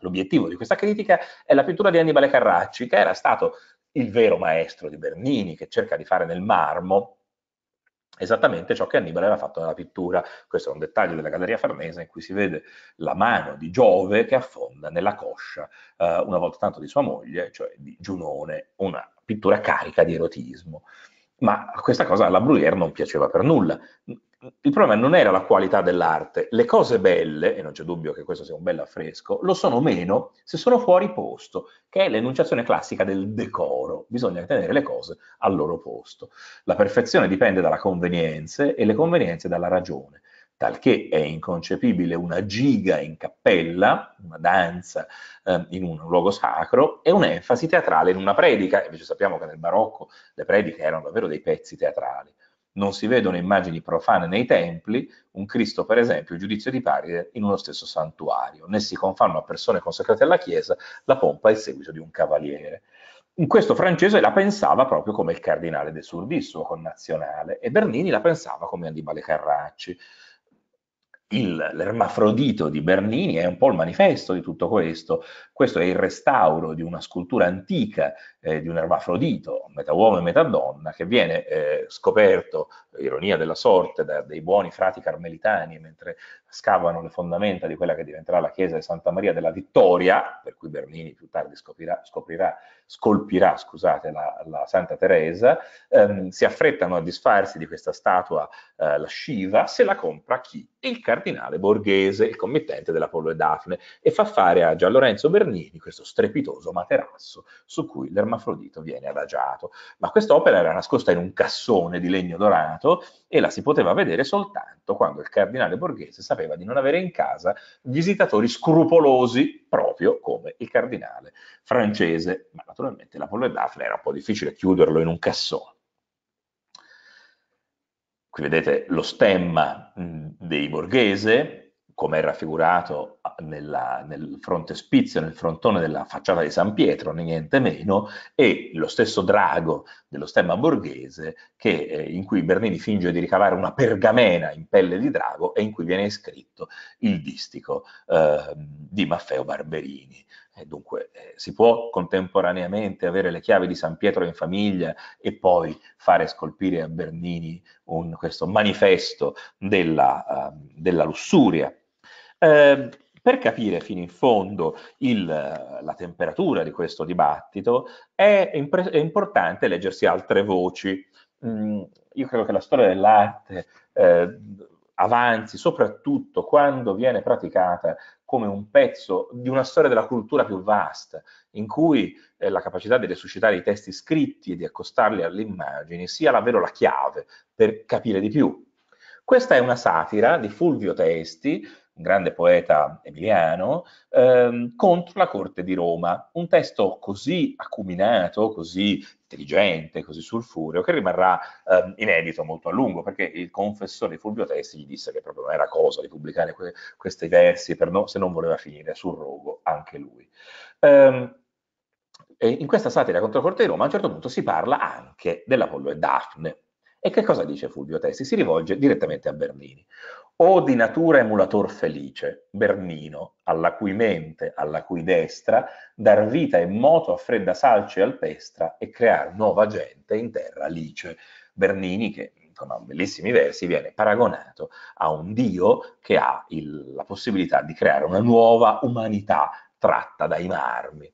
L'obiettivo di questa critica è la pittura di Annibale Carracci, che era stato il vero maestro di Bernini, che cerca di fare nel marmo esattamente ciò che Annibale aveva fatto nella pittura. Questo è un dettaglio della Galleria Farnese in cui si vede la mano di Giove che affonda nella coscia, eh, una volta tanto di sua moglie, cioè di Giunone, una pittura carica di erotismo. Ma questa cosa alla Bruyère non piaceva per nulla il problema non era la qualità dell'arte, le cose belle, e non c'è dubbio che questo sia un bel affresco, lo sono meno se sono fuori posto, che è l'enunciazione classica del decoro, bisogna tenere le cose al loro posto. La perfezione dipende dalla convenienza e le convenienze dalla ragione, talché è inconcepibile una giga in cappella, una danza eh, in un luogo sacro e un'enfasi teatrale in una predica, invece sappiamo che nel barocco le prediche erano davvero dei pezzi teatrali non si vedono immagini profane nei templi, un Cristo per esempio, il giudizio di pari in uno stesso santuario, né si confanno a persone consacrate alla Chiesa la pompa è il seguito di un cavaliere. In questo francese la pensava proprio come il cardinale De Surdis, suo connazionale, e Bernini la pensava come Annibale Carracci. Il, l'ermafrodito di Bernini è un po' il manifesto di tutto questo. Questo è il restauro di una scultura antica eh, di un ermafrodito, metà uomo e metà donna, che viene eh, scoperto, eh, ironia della sorte, da dei buoni frati carmelitani mentre scavano le fondamenta di quella che diventerà la chiesa di Santa Maria della Vittoria, per cui Bernini più tardi scoprirà, scoprirà scolpirà scusate, la, la Santa Teresa, ehm, si affrettano a disfarsi di questa statua eh, lasciva, se la compra chi? Il cardinale Borghese, il committente dell'Apollo e Daphne, e fa fare a Gian Lorenzo Bernini questo strepitoso materasso su cui l'ermafrodito ermafrodito viene adagiato. Ma quest'opera era nascosta in un cassone di legno dorato e la si poteva vedere soltanto quando il cardinale Borghese sapeva di non avere in casa visitatori scrupolosi proprio come il cardinale francese. Ma naturalmente la e Daphne era un po' difficile chiuderlo in un cassone. Qui vedete lo stemma mm, dei Borghese, come è raffigurato ah, nella, nel frontespizio, nel frontone della facciata di San Pietro, niente meno, e lo stesso drago dello stemma borghese che, eh, in cui Bernini finge di ricavare una pergamena in pelle di drago e in cui viene iscritto il distico eh, di Maffeo Barberini. E eh, dunque eh, si può contemporaneamente avere le chiavi di San Pietro in famiglia e poi fare scolpire a Bernini un, questo manifesto della, uh, della lussuria Ehm, per capire fino in fondo il, la temperatura di questo dibattito è, impre- è importante leggersi altre voci. Mm, io credo che la storia dell'arte eh, avanzi soprattutto quando viene praticata come un pezzo di una storia della cultura più vasta, in cui eh, la capacità di resuscitare i testi scritti e di accostarli alle immagini sia davvero la chiave per capire di più. Questa è una satira di Fulvio Testi grande poeta emiliano, ehm, contro la corte di Roma. Un testo così acuminato, così intelligente, così sulfureo, che rimarrà ehm, inedito molto a lungo, perché il confessore Fulvio Testi gli disse che proprio non era cosa di pubblicare que- questi versi no- se non voleva finire sul rogo anche lui. Ehm, in questa satira contro la corte di Roma a un certo punto si parla anche dell'Apollo e Daphne, e che cosa dice Fulvio Testi? Si rivolge direttamente a Bernini o di natura emulator felice, Bernino, alla cui mente, alla cui destra, dar vita e moto a fredda salce e alpestra e crear nuova gente in terra lice. Bernini che con bellissimi versi viene paragonato a un dio che ha il, la possibilità di creare una nuova umanità tratta dai marmi.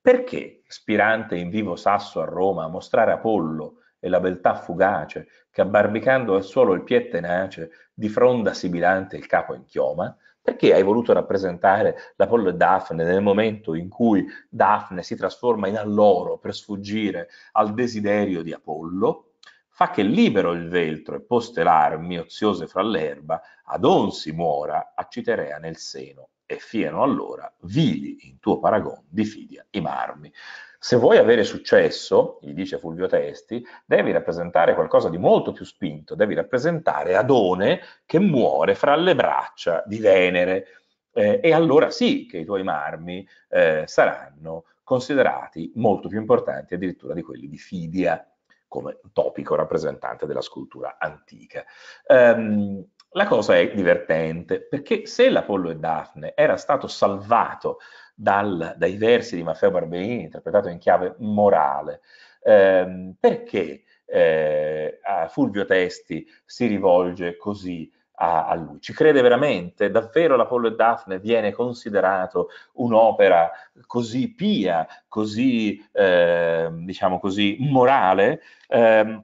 Perché Spirante in vivo sasso a Roma a mostrare Apollo e la beltà fugace che abbarbicando al suolo il piè tenace, di fronda sibilante il capo in chioma, perché hai voluto rappresentare l'Apollo e Daphne nel momento in cui Daphne si trasforma in alloro per sfuggire al desiderio di Apollo? Fa che libero il veltro e poste l'armi oziose fra l'erba, Adon si muora, a Citerea nel seno e fieno allora, vili in tuo paragon di fidia i marmi. Se vuoi avere successo, gli dice Fulvio Testi, devi rappresentare qualcosa di molto più spinto, devi rappresentare Adone che muore fra le braccia di Venere. Eh, e allora sì che i tuoi marmi eh, saranno considerati molto più importanti addirittura di quelli di Fidia come topico rappresentante della scultura antica. Um, la cosa è divertente perché se l'Apollo e Daphne era stato salvato dal, dai versi di Maffeo Barberini, interpretato in chiave morale, ehm, perché eh, Fulvio Testi si rivolge così a, a, lui? Ci crede veramente? Davvero l'Apollo e Daphne viene considerato un'opera così pia, così, eh, diciamo così, morale? Eh,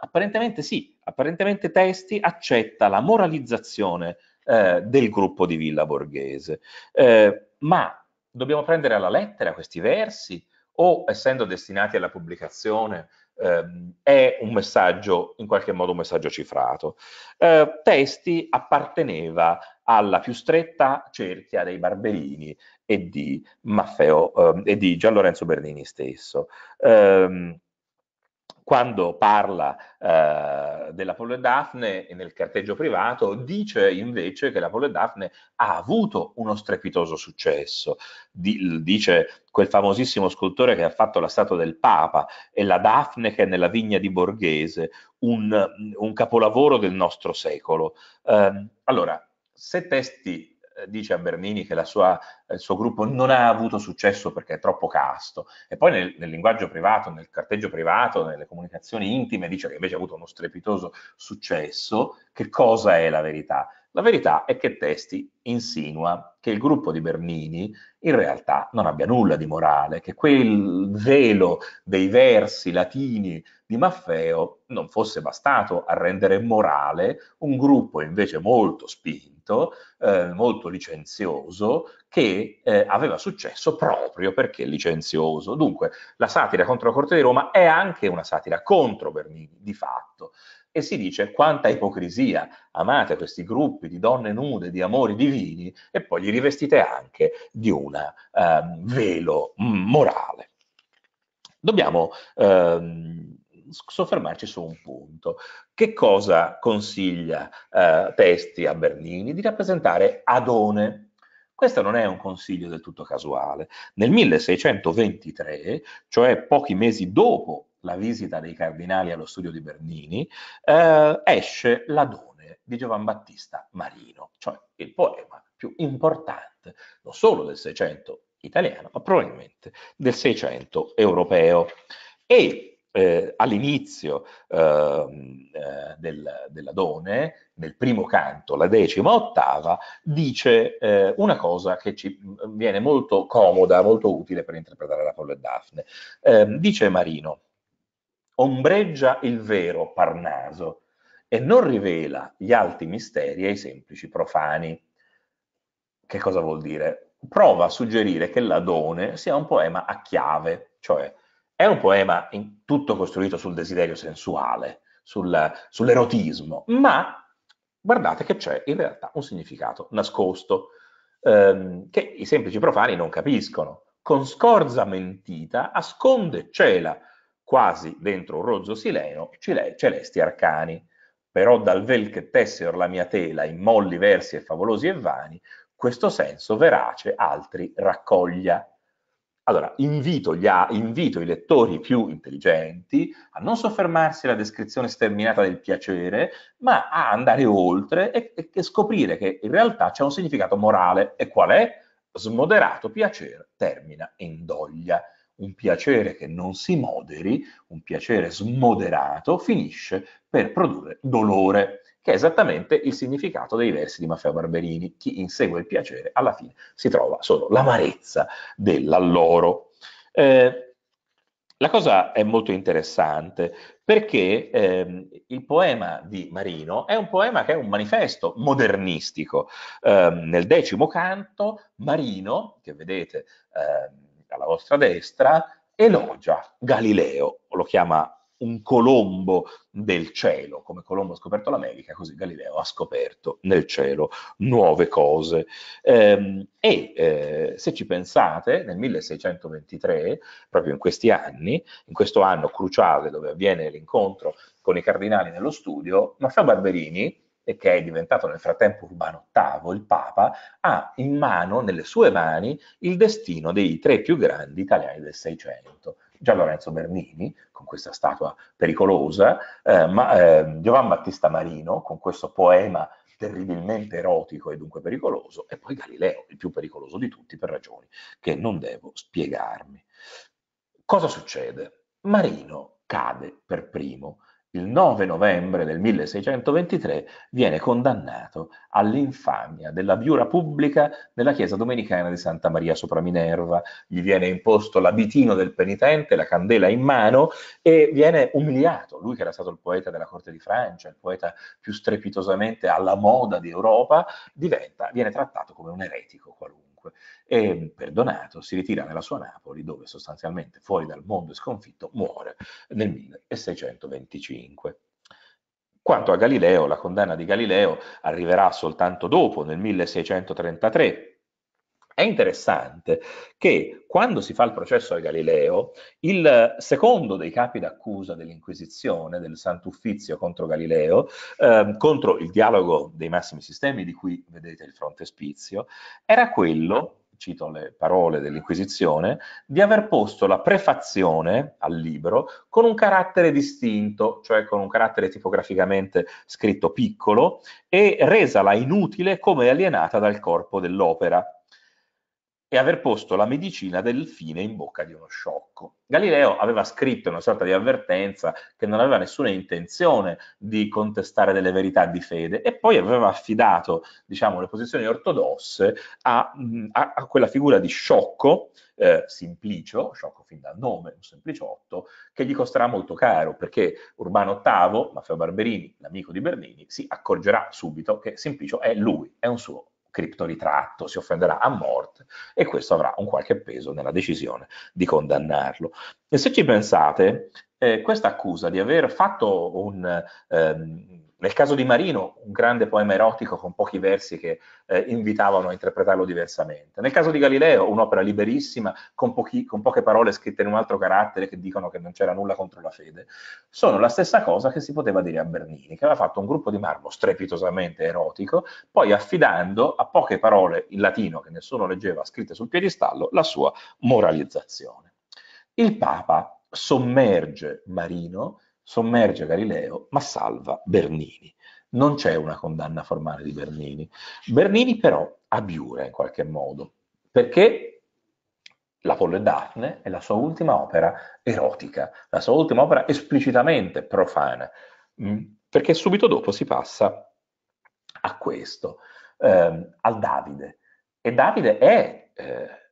apparentemente sì, apparentemente Testi accetta la moralizzazione eh, del gruppo di Villa Borghese. Eh, ma dobbiamo prendere alla lettera questi versi o essendo destinati alla pubblicazione eh, è un messaggio, in qualche modo un messaggio cifrato. Eh, Testi apparteneva alla più stretta cerchia dei Barberini e di, Maffeo, ehm, e di Gian Lorenzo Bernini stesso. Ehm, quando parla eh, della Pole Daphne nel carteggio privato, dice invece che la Pole Daphne ha avuto uno strepitoso successo. Di, dice quel famosissimo scultore che ha fatto la statua del Papa e la Daphne che è nella vigna di Borghese, un, un capolavoro del nostro secolo. Eh, allora, se testi eh, dice a Bernini che sua, eh, il suo gruppo non ha avuto successo perché è troppo casto e poi nel, nel, linguaggio privato, nel carteggio privato, nelle comunicazioni intime dice che invece ha avuto uno strepitoso successo, che cosa è la verità? La verità è che Testi insinua che il gruppo di Bernini in realtà non abbia nulla di morale, che quel velo dei versi latini di Maffeo non fosse bastato a rendere morale un gruppo invece molto spinto, eh, molto licenzioso, che eh, aveva successo proprio perché licenzioso. Dunque la satira contro la Corte di Roma è anche una satira contro Bernini, di fatto e si dice quanta ipocrisia, amate questi gruppi di donne nude, di amori divini e poi li rivestite anche di un um, ehm, velo mm, morale. Dobbiamo um, soffermarci su un punto. Che cosa consiglia eh, Pesti a Bernini? Di rappresentare Adone. Questo non è un consiglio del tutto casuale. Nel 1623, cioè pochi mesi dopo la visita dei cardinali allo studio di Bernini, eh, esce l'adone di Giovan Battista Marino, cioè il poema più importante non solo del Seicento italiano, ma probabilmente del Seicento europeo. E eh, all'inizio ehm, eh, del, dell'Adone, nel primo canto, la decima ottava, dice eh, una cosa che ci mm, viene molto comoda, molto utile per interpretare la Paolo e Daphne. Ehm, dice Marino, ombreggia il vero Parnaso e non rivela gli alti misteri ai semplici profani. Che cosa vuol dire? Prova a suggerire che l'Adone sia un poema a chiave, cioè è un poema in tutto costruito sul desiderio sensuale, sul, sull'erotismo, ma guardate che c'è in realtà un significato nascosto ehm, che i semplici profani non capiscono. Con scorza mentita asconde cela quasi dentro un rozzo sileno celesti arcani. Però dal vel che tessero la mia tela in molli versi e favolosi e vani, questo senso verace altri raccoglia. Allora, invito, a, invito, i lettori più intelligenti a non soffermarsi alla descrizione sterminata del piacere, ma a andare oltre e, e, e scoprire che in realtà c'è un significato morale. E qual è? Smoderato piacere termina in doglia un piacere che non si moderi, un piacere smoderato, finisce per produrre dolore, che è esattamente il significato dei versi di Maffeo Barberini. Chi insegue il piacere alla fine si trova solo l'amarezza dell'alloro. Eh, la cosa è molto interessante perché ehm, il poema di Marino è un poema che è un manifesto modernistico. Eh, nel decimo canto, Marino, che vedete... Ehm, alla vostra destra, elogia Galileo, lo chiama un Colombo del cielo, come Colombo ha scoperto l'America, così Galileo ha scoperto nel cielo nuove cose. Ehm, e eh, se ci pensate, nel 1623, proprio in questi anni, in questo anno cruciale dove avviene l'incontro con i cardinali nello studio, Maffeo Barberini e che è diventato nel frattempo Urbano VIII, il Papa, ha in mano, nelle sue mani, il destino dei tre più grandi italiani del Seicento. Gian Lorenzo Bernini, con questa statua pericolosa, eh, ma, eh, Giovan Battista Marino, con questo poema terribilmente erotico e dunque pericoloso, e poi Galileo, il più pericoloso di tutti per ragioni che non devo spiegarmi. Cosa succede? Marino cade per primo il 9 novembre del 1623 viene condannato all'infamia della biura pubblica nella chiesa domenicana di Santa Maria sopra Minerva. Gli viene imposto l'abitino del penitente, la candela in mano e viene umiliato. Lui che era stato il poeta della corte di Francia, il poeta più strepitosamente alla moda di Europa, diventa, viene trattato come un eretico qualunque chiunque, e perdonato si ritira nella sua Napoli dove sostanzialmente fuori dal mondo e sconfitto muore nel 1625. Quanto a Galileo, la condanna di Galileo arriverà soltanto dopo, nel 1633, è interessante che quando si fa il processo a Galileo, il secondo dei capi d'accusa dell'Inquisizione, del Sant'Uffizio contro Galileo, eh, contro il dialogo dei massimi sistemi di cui vedete il frontespizio, era quello, cito le parole dell'Inquisizione, di aver posto la prefazione al libro con un carattere distinto, cioè con un carattere tipograficamente scritto piccolo, e resala inutile come alienata dal corpo dell'opera e aver posto la medicina del fine in bocca di uno sciocco. Galileo aveva scritto una sorta di avvertenza che non aveva nessuna intenzione di contestare delle verità di fede e poi aveva affidato diciamo, le posizioni ortodosse a, mm, a, a quella figura di sciocco, eh, Simplicio, sciocco fin dal nome, un sempliciotto, che gli costerà molto caro perché Urbano VIII, Maffeo Barberini, l'amico di Bernini, si accorgerà subito che Simplicio è lui, è un suo criptoritratto, si offenderà a morte e questo avrà un qualche peso nella decisione di condannarlo. E se ci pensate, eh, questa accusa di aver fatto un... Ehm, nel caso di Marino, un grande poema erotico con pochi versi che eh, invitavano a interpretarlo diversamente. Nel caso di Galileo, un'opera liberissima con, pochi, con, poche parole scritte in un altro carattere che dicono che non c'era nulla contro la fede. Sono la stessa cosa che si poteva dire a Bernini, che aveva fatto un gruppo di marmo strepitosamente erotico, poi affidando a poche parole in latino che nessuno leggeva scritte sul piedistallo la sua moralizzazione. Il Papa sommerge Marino sommerge Galileo ma salva Bernini. Non c'è una condanna formale di Bernini. Bernini però abiura in qualche modo, perché l'Apollo e Daphne è la sua ultima opera erotica, la sua ultima opera esplicitamente profana, mm, perché subito dopo si passa a questo, ehm, al Davide. E Davide è... Eh,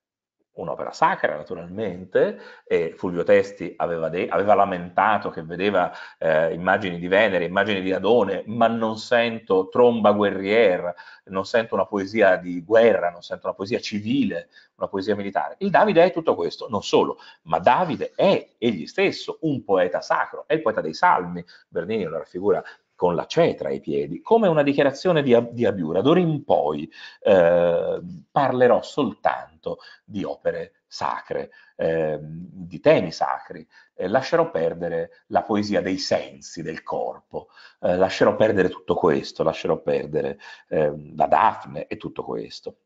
un'opera sacra naturalmente, e Fulvio Testi aveva, de- aveva lamentato che vedeva eh, immagini di Venere, immagini di Adone, ma non sento tromba guerriera, non sento una poesia di guerra, non sento una poesia civile, una poesia militare. Il Davide è tutto questo, non solo, ma Davide è egli stesso un poeta sacro, è il poeta dei salmi, Bernini lo raffigura con la cetra ai piedi, come una dichiarazione di, di Abiura. D'ora in poi eh, parlerò soltanto di opere sacre, eh, di temi sacri, eh, lascerò perdere la poesia dei sensi, del corpo, eh, lascerò perdere tutto questo, lascerò perdere ehm, la Daphne e tutto questo.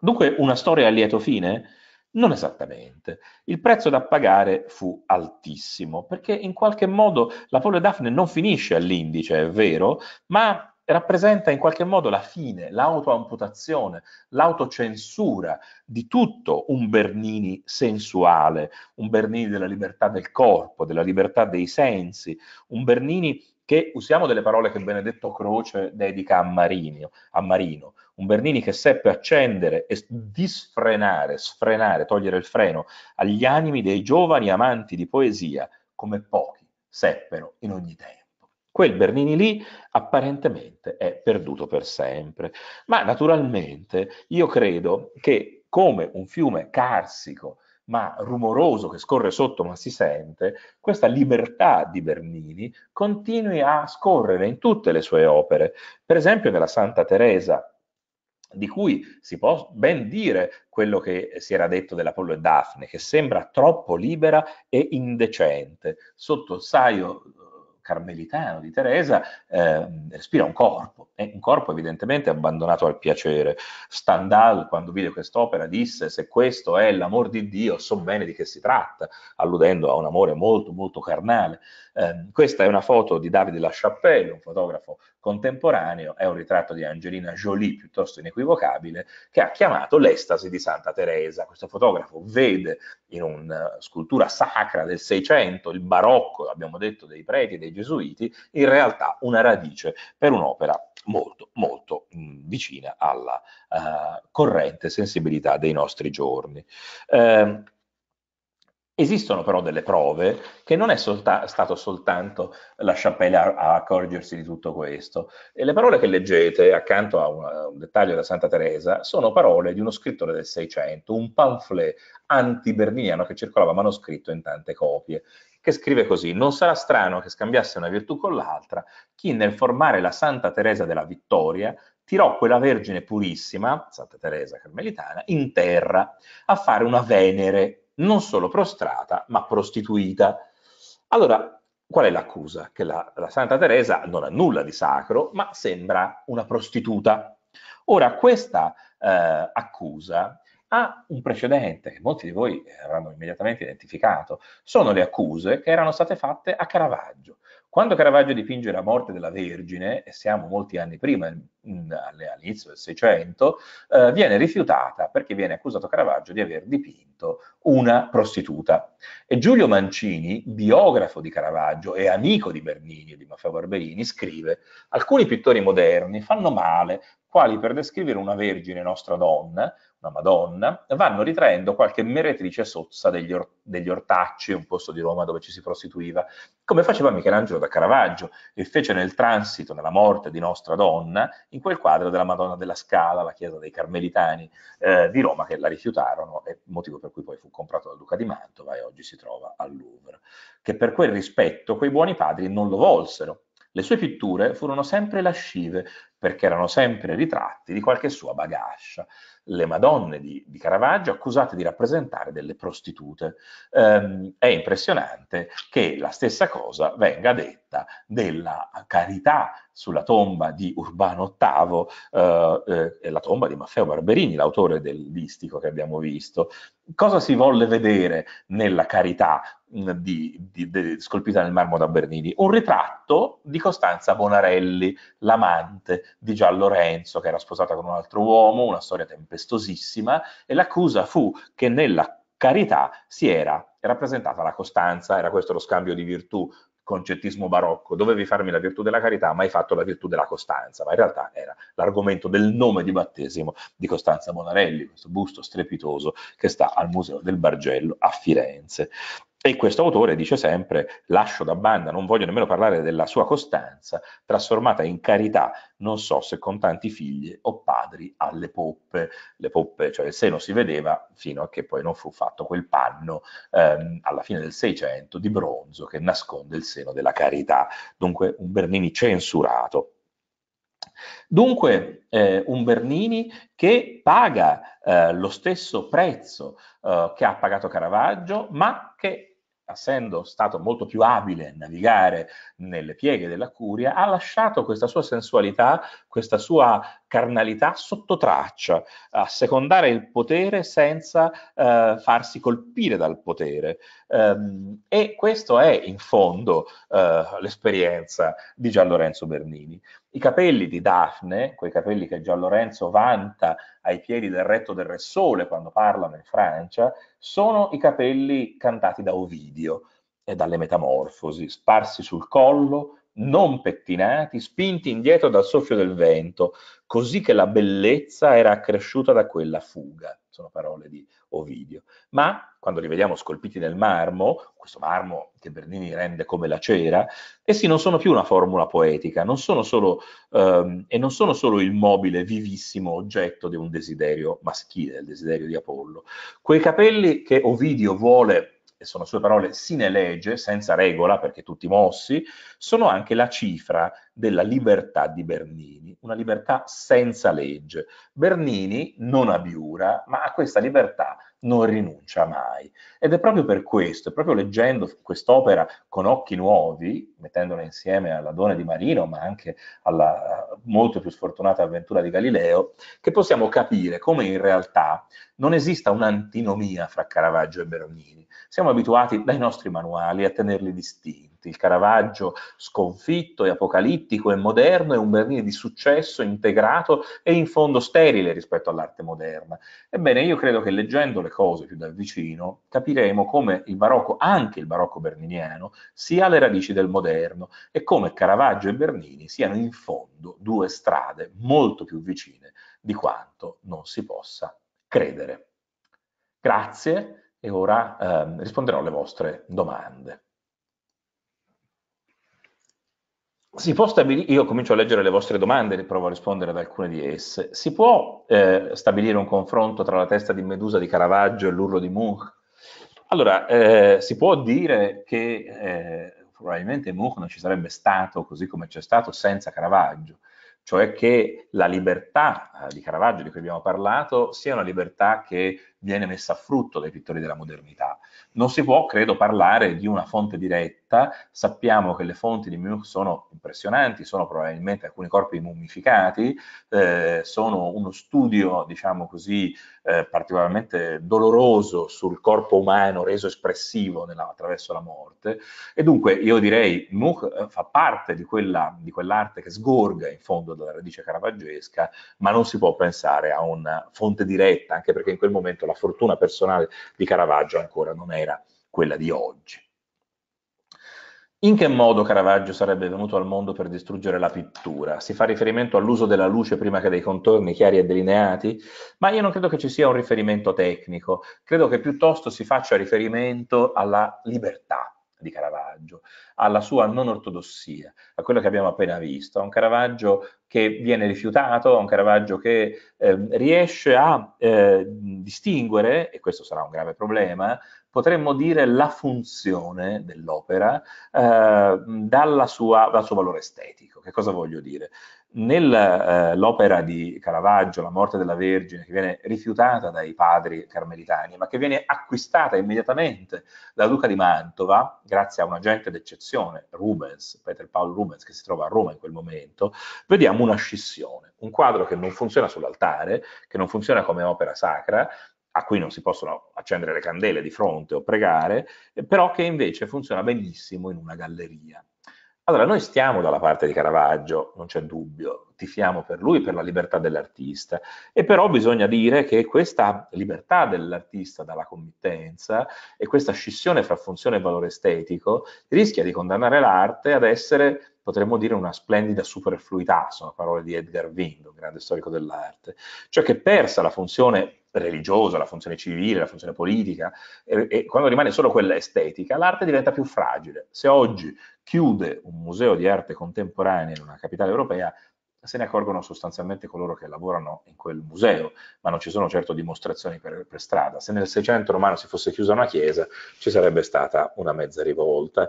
Dunque una storia a lieto fine? Non esattamente. Il prezzo da pagare fu altissimo, perché in qualche modo la polio Daphne non finisce all'indice, è vero, ma rappresenta in qualche modo la fine, l'autoamputazione, l'autocensura di tutto un Bernini sensuale, un Bernini della libertà del corpo, della libertà dei sensi, un Bernini che usiamo delle parole che Benedetto Croce dedica a Marino, a Marino, un Bernini che seppe accendere e disfrenare, sfrenare, togliere il freno agli animi dei giovani amanti di poesia come pochi seppero in ogni tempo quel Bernini lì apparentemente è perduto per sempre. Ma naturalmente io credo che come un fiume carsico ma rumoroso che scorre sotto ma si sente, questa libertà di Bernini continui a scorrere in tutte le sue opere, per esempio nella Santa Teresa di cui si può ben dire quello che si era detto dell'Apollo e Daphne, che sembra troppo libera e indecente, sotto il saio carmelitano di Teresa eh, respira un corpo, è un corpo evidentemente abbandonato al piacere. Stendhal, quando vide quest'opera, disse se questo è l'amor di Dio, so bene di che si tratta, alludendo a un amore molto, molto carnale. Eh, questa è una foto di Davide Lachapelle, un fotografo contemporaneo, è un ritratto di Angelina Jolie, piuttosto inequivocabile, che ha chiamato l'estasi di Santa Teresa. Questo fotografo vede in una eh, scultura sacra del Seicento, il barocco, abbiamo detto, dei preti, dei dei Gesuiti, in realtà una radice per un'opera molto, molto mh, mm, vicina alla uh, corrente sensibilità dei nostri giorni. Eh, esistono però delle prove che non è solta stato soltanto la Chapelle a, a, accorgersi di tutto questo. E le parole che leggete accanto a un, a un dettaglio da Santa Teresa sono parole di uno scrittore del Seicento, un pamphlet anti-berniniano che circolava manoscritto in tante copie che scrive così, non sarà strano che scambiasse una virtù con l'altra chi nel formare la Santa Teresa della Vittoria tirò quella Vergine purissima, Santa Teresa Carmelitana, in terra a fare una Venere, non solo prostrata, ma prostituita. Allora, qual è l'accusa? Che la, la, Santa Teresa non ha nulla di sacro, ma sembra una prostituta. Ora, questa eh, accusa ha un precedente che molti di voi eh, avranno immediatamente identificato. Sono le accuse che erano state fatte a Caravaggio. Quando Caravaggio dipinge la morte della Vergine, e siamo molti anni prima, all'inizio del Seicento, eh, viene rifiutata perché viene accusato Caravaggio di aver dipinto una prostituta. E Giulio Mancini, biografo di Caravaggio e amico di Bernini e di Maffeo Barberini, scrive: Alcuni pittori moderni fanno male quali per descrivere una vergine nostra donna, una Madonna, vanno ritraendo qualche meretrice sozza degli, or- degli, Ortacci, un posto di Roma dove ci si prostituiva, come faceva Michelangelo da Caravaggio e fece nel transito, nella morte di Nostra Donna, in quel quadro della Madonna della Scala, la chiesa dei Carmelitani eh, di Roma, che la rifiutarono, e motivo per cui poi fu comprato dal Duca di Mantova e oggi si trova al Louvre, che per quel rispetto quei buoni padri non lo volsero, le sue pitture furono sempre lascive, perché erano sempre ritratti di qualche sua bagascia, le Madonne di, di Caravaggio accusate di rappresentare delle prostitute. Eh, è impressionante che la stessa cosa venga detta della carità sulla tomba di Urbano VIII, eh, eh, la tomba di Maffeo Barberini, l'autore del distico che abbiamo visto. Cosa si volle vedere nella carità di, di, di, scolpita nel marmo da Bernini, un ritratto di Costanza Bonarelli, l'amante di Gian Lorenzo, che era sposata con un altro uomo, una storia tempestosissima, e l'accusa fu che nella carità si era rappresentata la Costanza, era questo lo scambio di virtù concettismo barocco, dovevi farmi la virtù della carità, ma hai fatto la virtù della costanza, ma in realtà era l'argomento del nome di battesimo di Costanza Bonarelli, questo busto strepitoso che sta al Museo del Bargello a Firenze. E questo autore dice sempre, lascio da banda, non voglio nemmeno parlare della sua costanza, trasformata in carità, non so se con tanti figli o padri alle poppe. Le poppe, cioè il seno si vedeva fino a che poi non fu fatto quel panno ehm, alla fine del Seicento di bronzo che nasconde il seno della carità. Dunque un Bernini censurato. Dunque eh, un Bernini che paga eh, lo stesso prezzo eh, che ha pagato Caravaggio, ma che essendo stato molto più abile a navigare nelle pieghe della curia, ha lasciato questa sua sensualità questa sua carnalità sotto traccia, assecondare il potere senza eh, farsi colpire dal potere. Um, e questo è in fondo uh, l'esperienza di Gian Lorenzo Bernini. I capelli di Daphne, quei capelli che Gian Lorenzo vanta ai piedi del retto del Re Sole quando parlano in Francia, sono i capelli cantati da Ovidio e dalle metamorfosi, sparsi sul collo, non pettinati, spinti indietro dal soffio del vento, così che la bellezza era accresciuta da quella fuga. Sono parole di Ovidio. Ma quando li vediamo scolpiti nel marmo, questo marmo che Bernini rende come la cera, essi non sono più una formula poetica, non sono solo, ehm, e non sono solo il mobile, vivissimo oggetto di un desiderio maschile, il desiderio di Apollo. Quei capelli che Ovidio vuole e sono sue parole, sine legge, senza regola perché tutti mossi, sono anche la cifra della libertà di Bernini, una libertà senza legge. Bernini non abiura, ma a questa libertà non rinuncia mai. Ed è proprio per questo, è proprio leggendo quest'opera con occhi nuovi, mettendola insieme alla Dona di Marino, ma anche alla eh, molto più sfortunata avventura di Galileo, che possiamo capire come in realtà non esista un'antinomia fra Caravaggio e Bernini. Siamo abituati dai nostri manuali a tenerli distinti il Caravaggio sconfitto e apocalittico e moderno è un Bernini di successo, integrato e in fondo sterile rispetto all'arte moderna. Ebbene, io credo che leggendo le cose più da vicino capiremo come il barocco, anche il barocco berniniano, sia alle radici del moderno e come Caravaggio e Bernini siano in fondo due strade molto più vicine di quanto non si possa credere. Grazie e ora eh, risponderò alle vostre domande. si può stabilire, io comincio a leggere le vostre domande e provo a rispondere ad alcune di esse. Si può eh, stabilire un confronto tra la testa di Medusa di Caravaggio e l'urlo di Munch? Allora, eh, si può dire che eh, probabilmente Munch non ci sarebbe stato così come c'è stato senza Caravaggio, cioè che la libertà eh, di Caravaggio di cui abbiamo parlato sia una libertà che viene messa a frutto dai pittori della modernità. Non si può, credo, parlare di una fonte diretta stretta, sappiamo che le fonti di Munch sono impressionanti, sono probabilmente alcuni corpi mummificati, eh, sono uno studio, diciamo così, eh, particolarmente doloroso sul corpo umano reso espressivo nella, attraverso la morte. E dunque io direi Munch eh, fa parte di, quella, di quell'arte che sgorga in fondo dalla radice caravaggesca, ma non si può pensare a una fonte diretta, anche perché in quel momento la fortuna personale di Caravaggio ancora non era quella di oggi. In che modo Caravaggio sarebbe venuto al mondo per distruggere la pittura? Si fa riferimento all'uso della luce prima che dei contorni chiari e delineati? Ma io non credo che ci sia un riferimento tecnico, credo che piuttosto si faccia riferimento alla libertà di Caravaggio, alla sua non ortodossia, a quello che abbiamo appena visto, a un Caravaggio che viene rifiutato, a un Caravaggio che eh, riesce a eh, distinguere, e questo sarà un grave problema, potremmo dire la funzione dell'opera eh, dal suo valore estetico. Che cosa voglio dire? Nell'opera eh, di Caravaggio, La morte della Vergine, che viene rifiutata dai padri carmelitani, ma che viene acquistata immediatamente dal Duca di Mantova, grazie a un agente d'eccezione, Rubens, Peter Paul Rubens, che si trova a Roma in quel momento, vediamo una scissione, un quadro che non funziona sull'altare, che non funziona come opera sacra, a cui non si possono accendere le candele di fronte o pregare, però che invece funziona benissimo in una galleria. Allora, noi stiamo dalla parte di Caravaggio, non c'è dubbio, tifiamo per lui, per la libertà dell'artista, e però bisogna dire che questa libertà dell'artista dalla committenza e questa scissione fra funzione e valore estetico rischia di condannare l'arte ad essere, potremmo dire, una splendida superfluità, sono parole di Edgar Wind, un grande storico dell'arte, cioè che persa la funzione religiosa, la funzione civile, la funzione politica, e, e quando rimane solo quella estetica, l'arte diventa più fragile. Se oggi chiude un museo di arte contemporanea in una capitale europea, se ne accorgono sostanzialmente coloro che lavorano in quel museo, ma non ci sono certo dimostrazioni per, per strada. Se nel 600 romano si fosse chiusa una chiesa, ci sarebbe stata una mezza rivolta.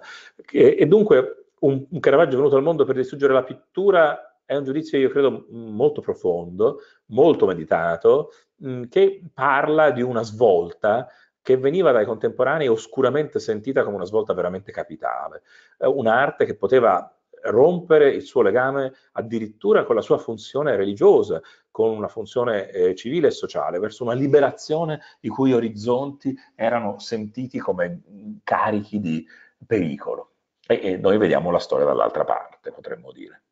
E, e dunque un, un Caravaggio venuto al mondo per distruggere la pittura è un giudizio, io credo, molto profondo, molto meditato, mh, che parla di una svolta che veniva dai contemporanei oscuramente sentita come una svolta veramente capitale, eh, un'arte che poteva rompere il suo legame addirittura con la sua funzione religiosa, con una funzione eh, civile e sociale, verso una liberazione i cui orizzonti erano sentiti come carichi di pericolo. E, e noi vediamo la storia dall'altra parte, potremmo dire.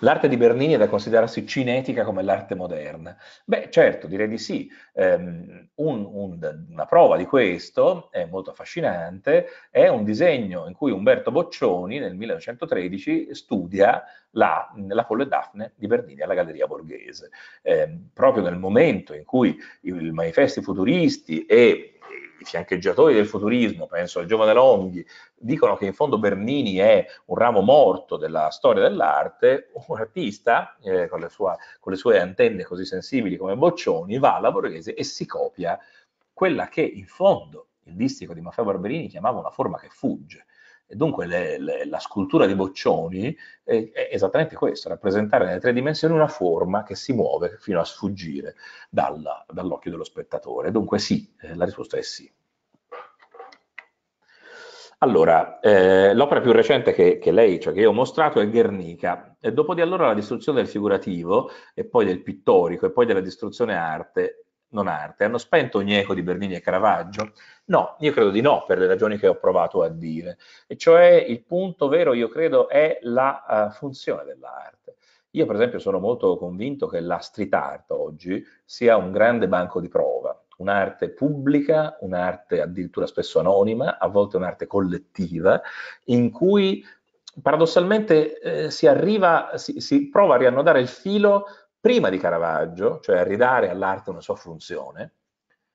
L'arte di Bernini è da considerarsi cinetica come l'arte moderna? Beh, certo, direi di sì. Um, un, un, una prova di questo, è molto affascinante, è un disegno in cui Umberto Boccioni nel 1913 studia la, la Folle Daphne di Bernini alla Galleria Borghese. Um, proprio nel momento in cui i manifesti futuristi e i fiancheggiatori del futurismo, penso al giovane Longhi, dicono che in fondo Bernini è un ramo morto della storia dell'arte, un artista eh, con, sua, con, le sue antenne così sensibili come Boccioni va alla borghese e si copia quella che in fondo il distico di Maffeo Barberini chiamava una forma che fugge, Dunque le, le, la scultura di Boccioni è, è, esattamente questo, rappresentare nelle tre dimensioni una forma che si muove fino a sfuggire dalla, dall'occhio dello spettatore. Dunque sì, eh, la risposta è sì. Allora, eh, l'opera più recente che, che, lei, cioè che io ho mostrato è Guernica. E dopo di allora la distruzione del figurativo e poi del pittorico e poi della distruzione arte non arte, hanno spento ogni eco di Bernini e Caravaggio? No, io credo di no, per le ragioni che ho provato a dire. E cioè il punto vero, io credo, è la uh, funzione dell'arte. Io per esempio sono molto convinto che la street art oggi sia un grande banco di prova, un'arte pubblica, un'arte addirittura spesso anonima, a volte un'arte collettiva, in cui paradossalmente eh, si arriva, si, si prova a riannodare il filo prima di Caravaggio, cioè ridare all'arte una sua funzione,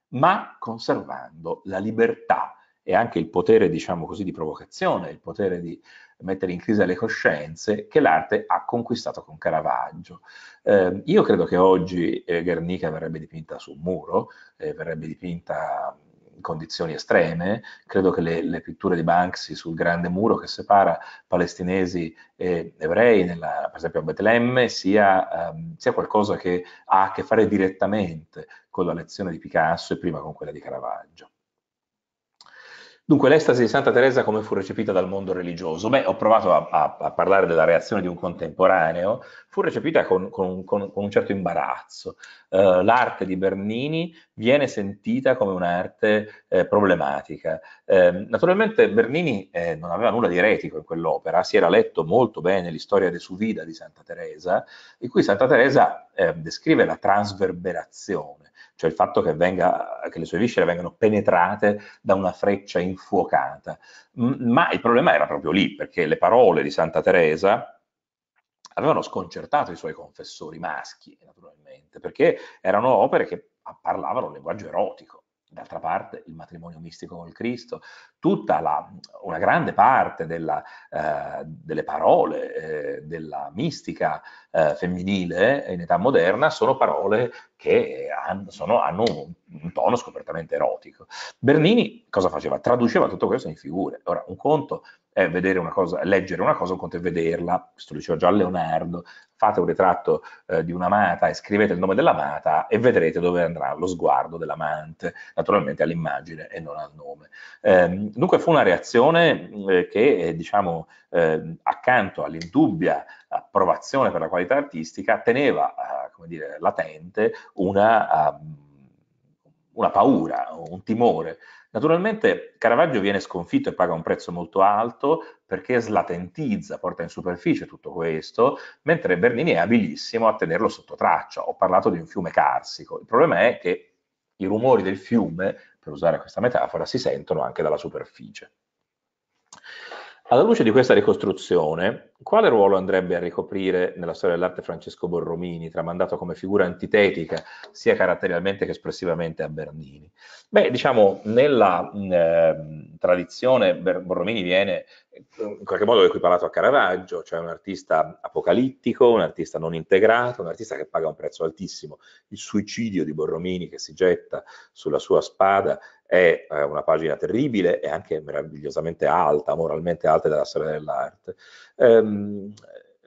ma conservando la libertà e anche il potere, diciamo così, di provocazione, il potere di mettere in crisi le coscienze che l'arte ha conquistato con Caravaggio. Eh, io credo che oggi eh, Guernica verrebbe dipinta su un muro, eh, verrebbe dipinta condizioni estreme. Credo che le, le, pitture di Banksy sul grande muro che separa palestinesi e ebrei, nella, per esempio a Betlemme, sia, um, sia, qualcosa che ha a che fare direttamente con la lezione di Picasso e prima con quella di Caravaggio. Dunque, l'estasi di Santa Teresa come fu recepita dal mondo religioso? Beh, ho provato a, a, a parlare della reazione di un contemporaneo, fu recepita con, con, con, con un certo imbarazzo. Eh, l'arte di Bernini viene sentita come un'arte eh, problematica. Eh, naturalmente Bernini eh, non aveva nulla di eretico in quell'opera, si era letto molto bene l'istoria de su vida di Santa Teresa, in cui Santa Teresa eh, descrive la trasverberazione cioè il fatto che, venga, che, le sue viscere vengano penetrate da una freccia infuocata. Ma il problema era proprio lì, perché le parole di Santa Teresa avevano sconcertato i suoi confessori maschi, naturalmente, perché erano opere che parlavano un linguaggio erotico. D'altra parte, il matrimonio mistico col Cristo, tutta la, una grande parte della, eh, delle parole eh, della mistica eh, femminile in età moderna sono parole che han, sono, hanno un, un, tono scopertamente erotico. Bernini cosa faceva? Traduceva tutto questo in figure. Ora, un conto è vedere una cosa, leggere una cosa, un conto è vederla, questo lo diceva già Leonardo, fate un ritratto eh, di un'amata e scrivete il nome dell'amata e vedrete dove andrà lo sguardo dell'amante, naturalmente all'immagine e non al nome. Eh, dunque fu una reazione mm, eh, che, eh, diciamo, eh, accanto all'indubbia approvazione per la qualità artistica, teneva, eh, come dire, latente una, ehm, una paura, un timore. Naturalmente Caravaggio viene sconfitto e paga un prezzo molto alto perché slatentizza, porta in superficie tutto questo, mentre Bernini è abilissimo a tenerlo sotto traccia. Ho parlato di un fiume carsico. Il problema è che i rumori del fiume per usare questa metafora, si sentono anche dalla superficie. Alla luce di questa ricostruzione, quale ruolo andrebbe a ricoprire nella storia dell'arte Francesco Borromini, tramandato come figura antitetica sia caratterialmente che espressivamente a Bernini? Beh, diciamo, nella eh, tradizione Borromini viene ehm, in qualche modo equiparato a Caravaggio, cioè un artista apocalittico, un artista non integrato, un artista che paga un prezzo altissimo. Il suicidio di Borromini che si getta sulla sua spada è eh, una pagina terribile e anche meravigliosamente alta, moralmente alta della storia dell'arte. Ehm,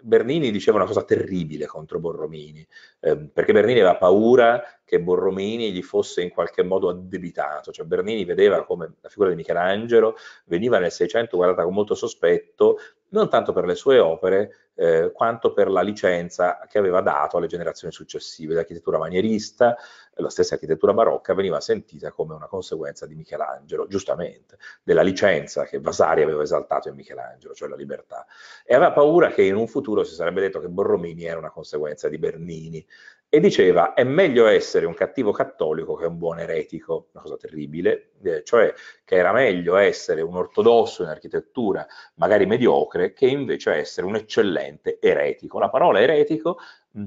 Bernini diceva una cosa terribile contro Borromini, ehm, perché Bernini aveva paura che Borromini gli fosse in qualche modo addebitato, cioè Bernini vedeva come la figura di Michelangelo veniva nel Seicento guardata con molto sospetto, non tanto per le sue opere, eh, quanto per la licenza che aveva dato alle generazioni successive. L'architettura manierista, la stessa architettura barocca, veniva sentita come una conseguenza di Michelangelo, giustamente, della licenza che Vasari aveva esaltato in Michelangelo, cioè la libertà. E aveva paura che in un futuro si sarebbe detto che Borromini era una conseguenza di Bernini. E diceva, è meglio essere un cattivo cattolico che un buon eretico, una cosa terribile, eh, cioè che era meglio essere un ortodosso in architettura, magari mediocre, che invece essere un eccellente assolutamente eretico. La parola eretico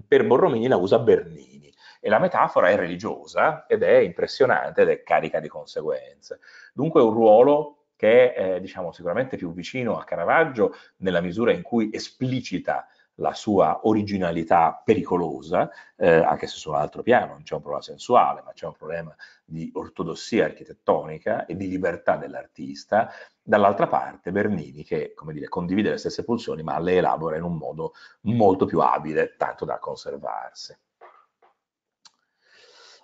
per Borromini la usa Bernini e la metafora è religiosa ed è impressionante ed è carica di conseguenze. Dunque un ruolo che è eh, diciamo, sicuramente più vicino a Caravaggio nella misura in cui esplicita la sua originalità pericolosa, eh, anche se su un altro piano non c'è un problema sensuale, ma c'è un problema di ortodossia architettonica e di libertà dell'artista. Dall'altra parte Bernini che, come dire, condivide le stesse pulsioni, ma le elabora in un modo molto più abile, tanto da conservarsi.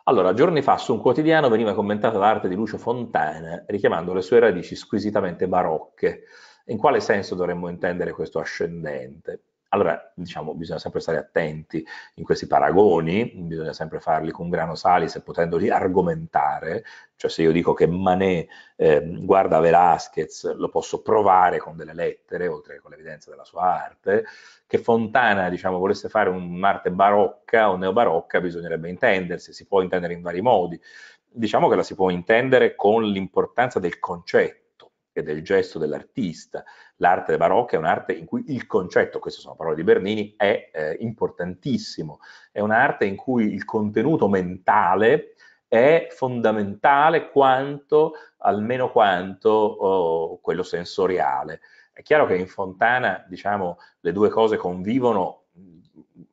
Allora, giorni fa su un quotidiano veniva commentata l'arte di Lucio Fontana, richiamando le sue radici squisitamente barocche. In quale senso dovremmo intendere questo ascendente? Allora, diciamo, bisogna sempre stare attenti in questi paragoni, bisogna sempre farli con grano sali, se potendoli argomentare, cioè se io dico che Manet eh, guarda Velázquez, lo posso provare con delle lettere, oltre che con l'evidenza della sua arte, che Fontana, diciamo, volesse fare un'arte barocca o neobarocca, bisognerebbe intendersi, si può intendere in vari modi, diciamo che la si può intendere con l'importanza del concetto, e del gesto dell'artista. L'arte barocca è un'arte in cui il concetto, queste sono parole di Bernini, è eh, importantissimo. È un'arte in cui il contenuto mentale è fondamentale quanto, almeno quanto, oh, quello sensoriale. È chiaro che in Fontana, diciamo, le due cose convivono,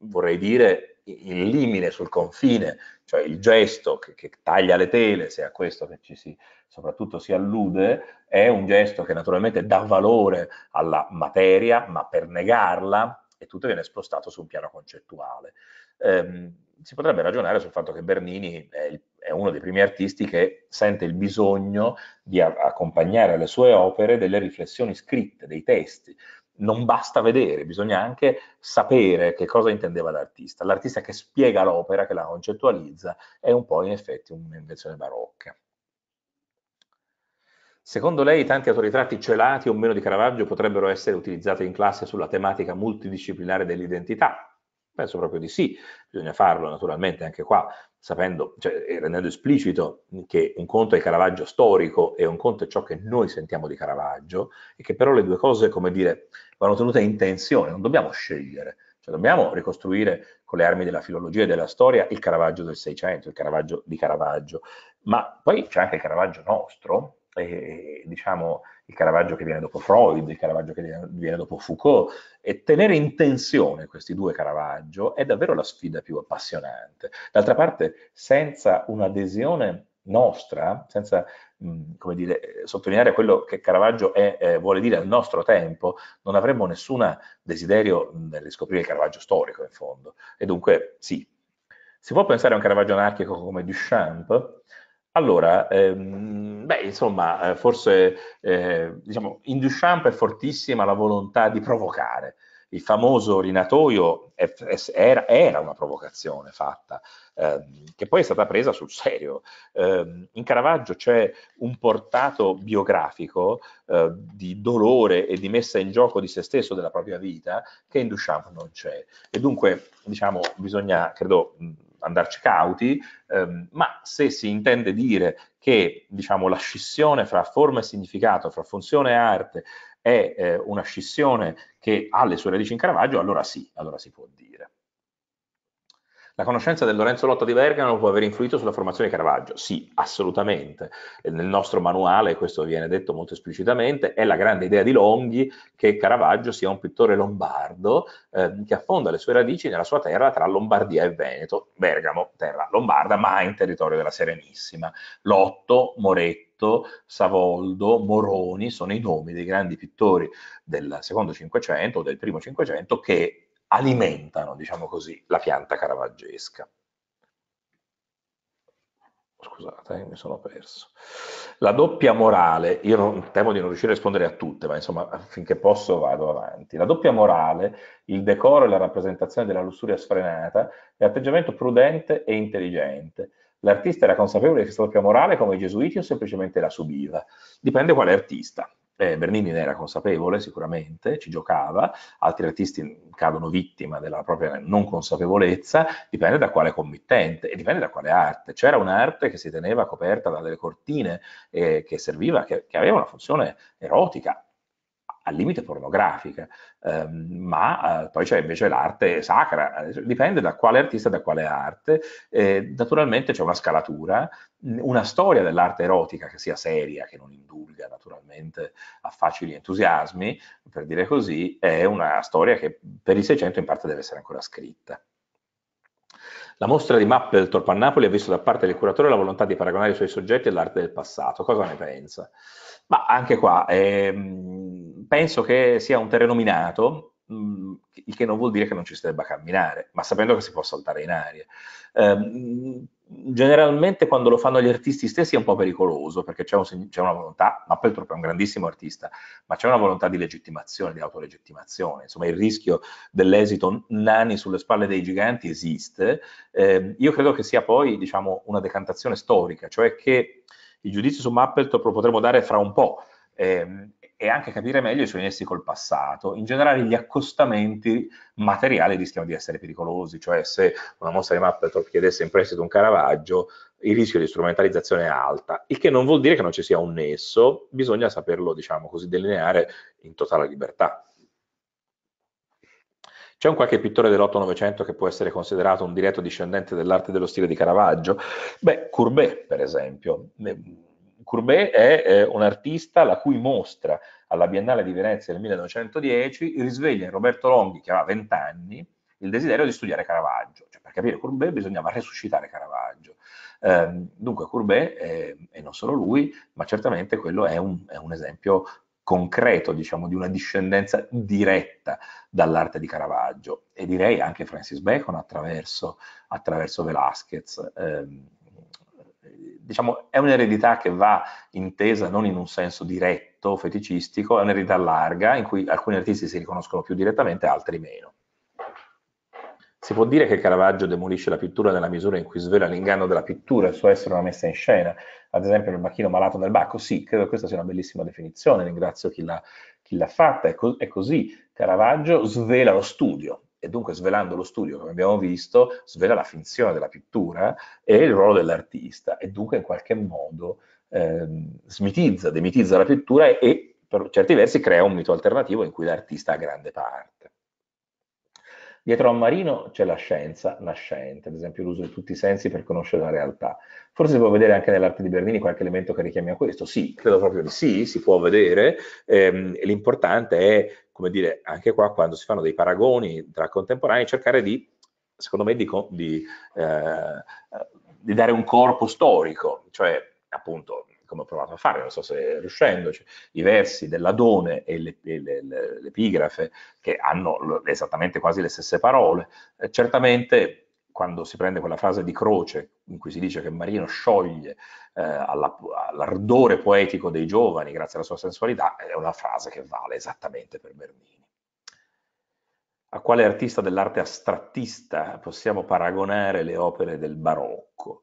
vorrei dire, in limine sul confine, cioè il gesto che, che taglia le tele, se a questo che ci si soprattutto si allude, è un gesto che naturalmente dà valore alla materia, ma per negarla e tutto viene spostato su un piano concettuale. Eh, si potrebbe ragionare sul fatto che Bernini è, il, è, uno dei primi artisti che sente il bisogno di a, accompagnare alle sue opere delle riflessioni scritte, dei testi. Non basta vedere, bisogna anche sapere che cosa intendeva l'artista. L'artista che spiega l'opera, che la concettualizza, è un po' in effetti un'invenzione barocca. Secondo lei tanti autoritratti celati o meno di Caravaggio potrebbero essere utilizzati in classe sulla tematica multidisciplinare dell'identità? Penso proprio di sì, bisogna farlo naturalmente anche qua, sapendo, cioè, rendendo esplicito che un conto è il Caravaggio storico e un conto è ciò che noi sentiamo di Caravaggio e che però le due cose, come dire, vanno tenute in tensione, non dobbiamo scegliere, cioè dobbiamo ricostruire con le armi della filologia e della storia il Caravaggio del Seicento, il Caravaggio di Caravaggio, ma poi c'è anche il Caravaggio nostro, eh, diciamo, il Caravaggio che viene dopo Freud, il Caravaggio che viene dopo Foucault, e tenere in tensione questi due Caravaggio è davvero la sfida più appassionante. D'altra parte, senza un'adesione nostra, senza come dire, sottolineare quello che Caravaggio è, eh, vuole dire al nostro tempo, non avremmo nessun desiderio nel riscoprire il Caravaggio storico, in fondo. E dunque, sì, si può pensare a un Caravaggio anarchico come Duchamp, allora, ehm, beh, insomma, eh, forse eh, diciamo, in Duchamp è fortissima la volontà di provocare. Il famoso rinatoio è, era, era, una provocazione fatta, ehm, che poi è stata presa sul serio. Eh, in Caravaggio c'è un portato biografico eh, di dolore e di messa in gioco di se stesso, della propria vita, che in Duchamp non c'è. E dunque, diciamo, bisogna, credo, andarci cauti, ehm, ma se si intende dire che diciamo, la scissione fra forma e significato, fra funzione e arte, è eh, una scissione che ha le sue radici in Caravaggio, allora sì, allora si può dire. La conoscenza del Lorenzo Lotta di Bergamo può aver influito sulla formazione di Caravaggio? Sì, assolutamente. Eh, nel nostro manuale, questo viene detto molto esplicitamente, è la grande idea di Longhi che Caravaggio sia un pittore lombardo eh, che affonda le sue radici nella sua terra tra Lombardia e Veneto, Bergamo, terra lombarda, ma in territorio della Serenissima. Lotto, Moretto. Savoldo, Moroni sono i nomi dei grandi pittori del secondo Cinquecento o del primo Cinquecento che alimentano, diciamo così, la pianta caravaggesca. Scusate, eh, mi sono perso. La doppia morale, io temo di non riuscire a rispondere a tutte, ma insomma, finché posso vado avanti. La doppia morale, il decoro e la rappresentazione della lussuria sfrenata, è atteggiamento prudente e intelligente. L'artista era consapevole di questa doppia morale come i gesuiti o semplicemente la subiva. Dipende quale artista. Eh, Bernini ne era consapevole sicuramente, ci giocava, altri artisti cadono vittima della propria non consapevolezza, dipende da quale committente e dipende da quale arte. C'era un'arte che si teneva coperta da delle cortine eh, che serviva, che, che aveva una funzione erotica, al limite pornografica, ehm, ma eh, poi c'è invece l'arte sacra, dipende da quale artista e da quale arte, eh, naturalmente c'è una scalatura, una storia dell'arte erotica che sia seria, che non indulga naturalmente a facili entusiasmi, per dire così, è una storia che per il 600 in parte deve essere ancora scritta. La mostra di mappe del Torp a Napoli ha visto da parte del curatore la volontà di paragonare i suoi soggetti all'arte del passato. Cosa ne pensa? Ma anche qua ehm, penso che sia un terreno minato Mm, il che non vuol dire che non ci si debba camminare, ma sapendo che si può saltare in aria. Eh, generalmente quando lo fanno gli artisti stessi è un po' pericoloso perché c'è, un, c'è una volontà, ma Peltrop è un grandissimo artista, ma c'è una volontà di legittimazione, di autolegittimazione, insomma il rischio dell'esito nani sulle spalle dei giganti esiste. Eh, io credo che sia poi diciamo, una decantazione storica, cioè che i giudizi su Mapplethorpe lo potremo dare fra un po'. Eh, e anche capire meglio i suoi nessi col passato. In generale gli accostamenti materiali rischiano di essere pericolosi, cioè se una mostra di Mapplethorpe chiedesse in prestito un Caravaggio, il rischio di strumentalizzazione è alta, il che non vuol dire che non ci sia un nesso, bisogna saperlo, diciamo così, delineare in totale libertà. C'è un qualche pittore dell'Otto Novecento che può essere considerato un diretto discendente dell'arte dello stile di Caravaggio? Beh, Courbet, per esempio Courbet è eh, un artista la cui mostra alla Biennale di Venezia del 1910 risveglia in Roberto Longhi, che aveva 20 anni, il desiderio di studiare Caravaggio. Cioè, per capire Courbet bisognava resuscitare Caravaggio. Eh, dunque Courbet, è, e non solo lui, ma certamente quello è un, è un esempio concreto, diciamo, di una discendenza diretta dall'arte di Caravaggio. E direi anche Francis Bacon attraverso, attraverso Velasquez. Eh, diciamo, è un'eredità che va intesa non in un senso diretto, feticistico, è un'eredità larga in cui alcuni artisti si riconoscono più direttamente, altri meno. Si può dire che Caravaggio demolisce la pittura nella misura in cui svela l'inganno della pittura, il suo essere una messa in scena, ad esempio nel macchino malato del Bacco? Sì, credo che questa sia una bellissima definizione, ringrazio chi l'ha, chi l'ha fatta, è, co- è così. Caravaggio svela lo studio, e dunque svelando lo studio, come abbiamo visto, svela la finzione della pittura e il ruolo dell'artista e dunque in qualche modo eh, smitizza, demitizza la pittura e, e per certi versi crea un mito alternativo in cui l'artista ha grande parte. Dietro a Marino c'è la scienza nascente, ad esempio l'uso di tutti i sensi per conoscere la realtà. Forse si può vedere anche nell'arte di Bernini qualche elemento che richiami a questo. Sì, credo proprio di sì, si può vedere. Ehm, l'importante è come dire, anche qua quando si fanno dei paragoni tra contemporanei, cercare di, secondo me, di, di, eh, di dare un corpo storico, cioè appunto come ho provato a fare, non so se riuscendoci, i versi dell'Adone e le, le, le, l'epigrafe che hanno esattamente quasi le stesse parole, eh, certamente quando si prende quella frase di Croce in cui si dice che Marino scioglie eh, alla, all'ardore poetico dei giovani grazie alla sua sensualità, è una frase che vale esattamente per Bernini. A quale artista dell'arte astrattista possiamo paragonare le opere del barocco?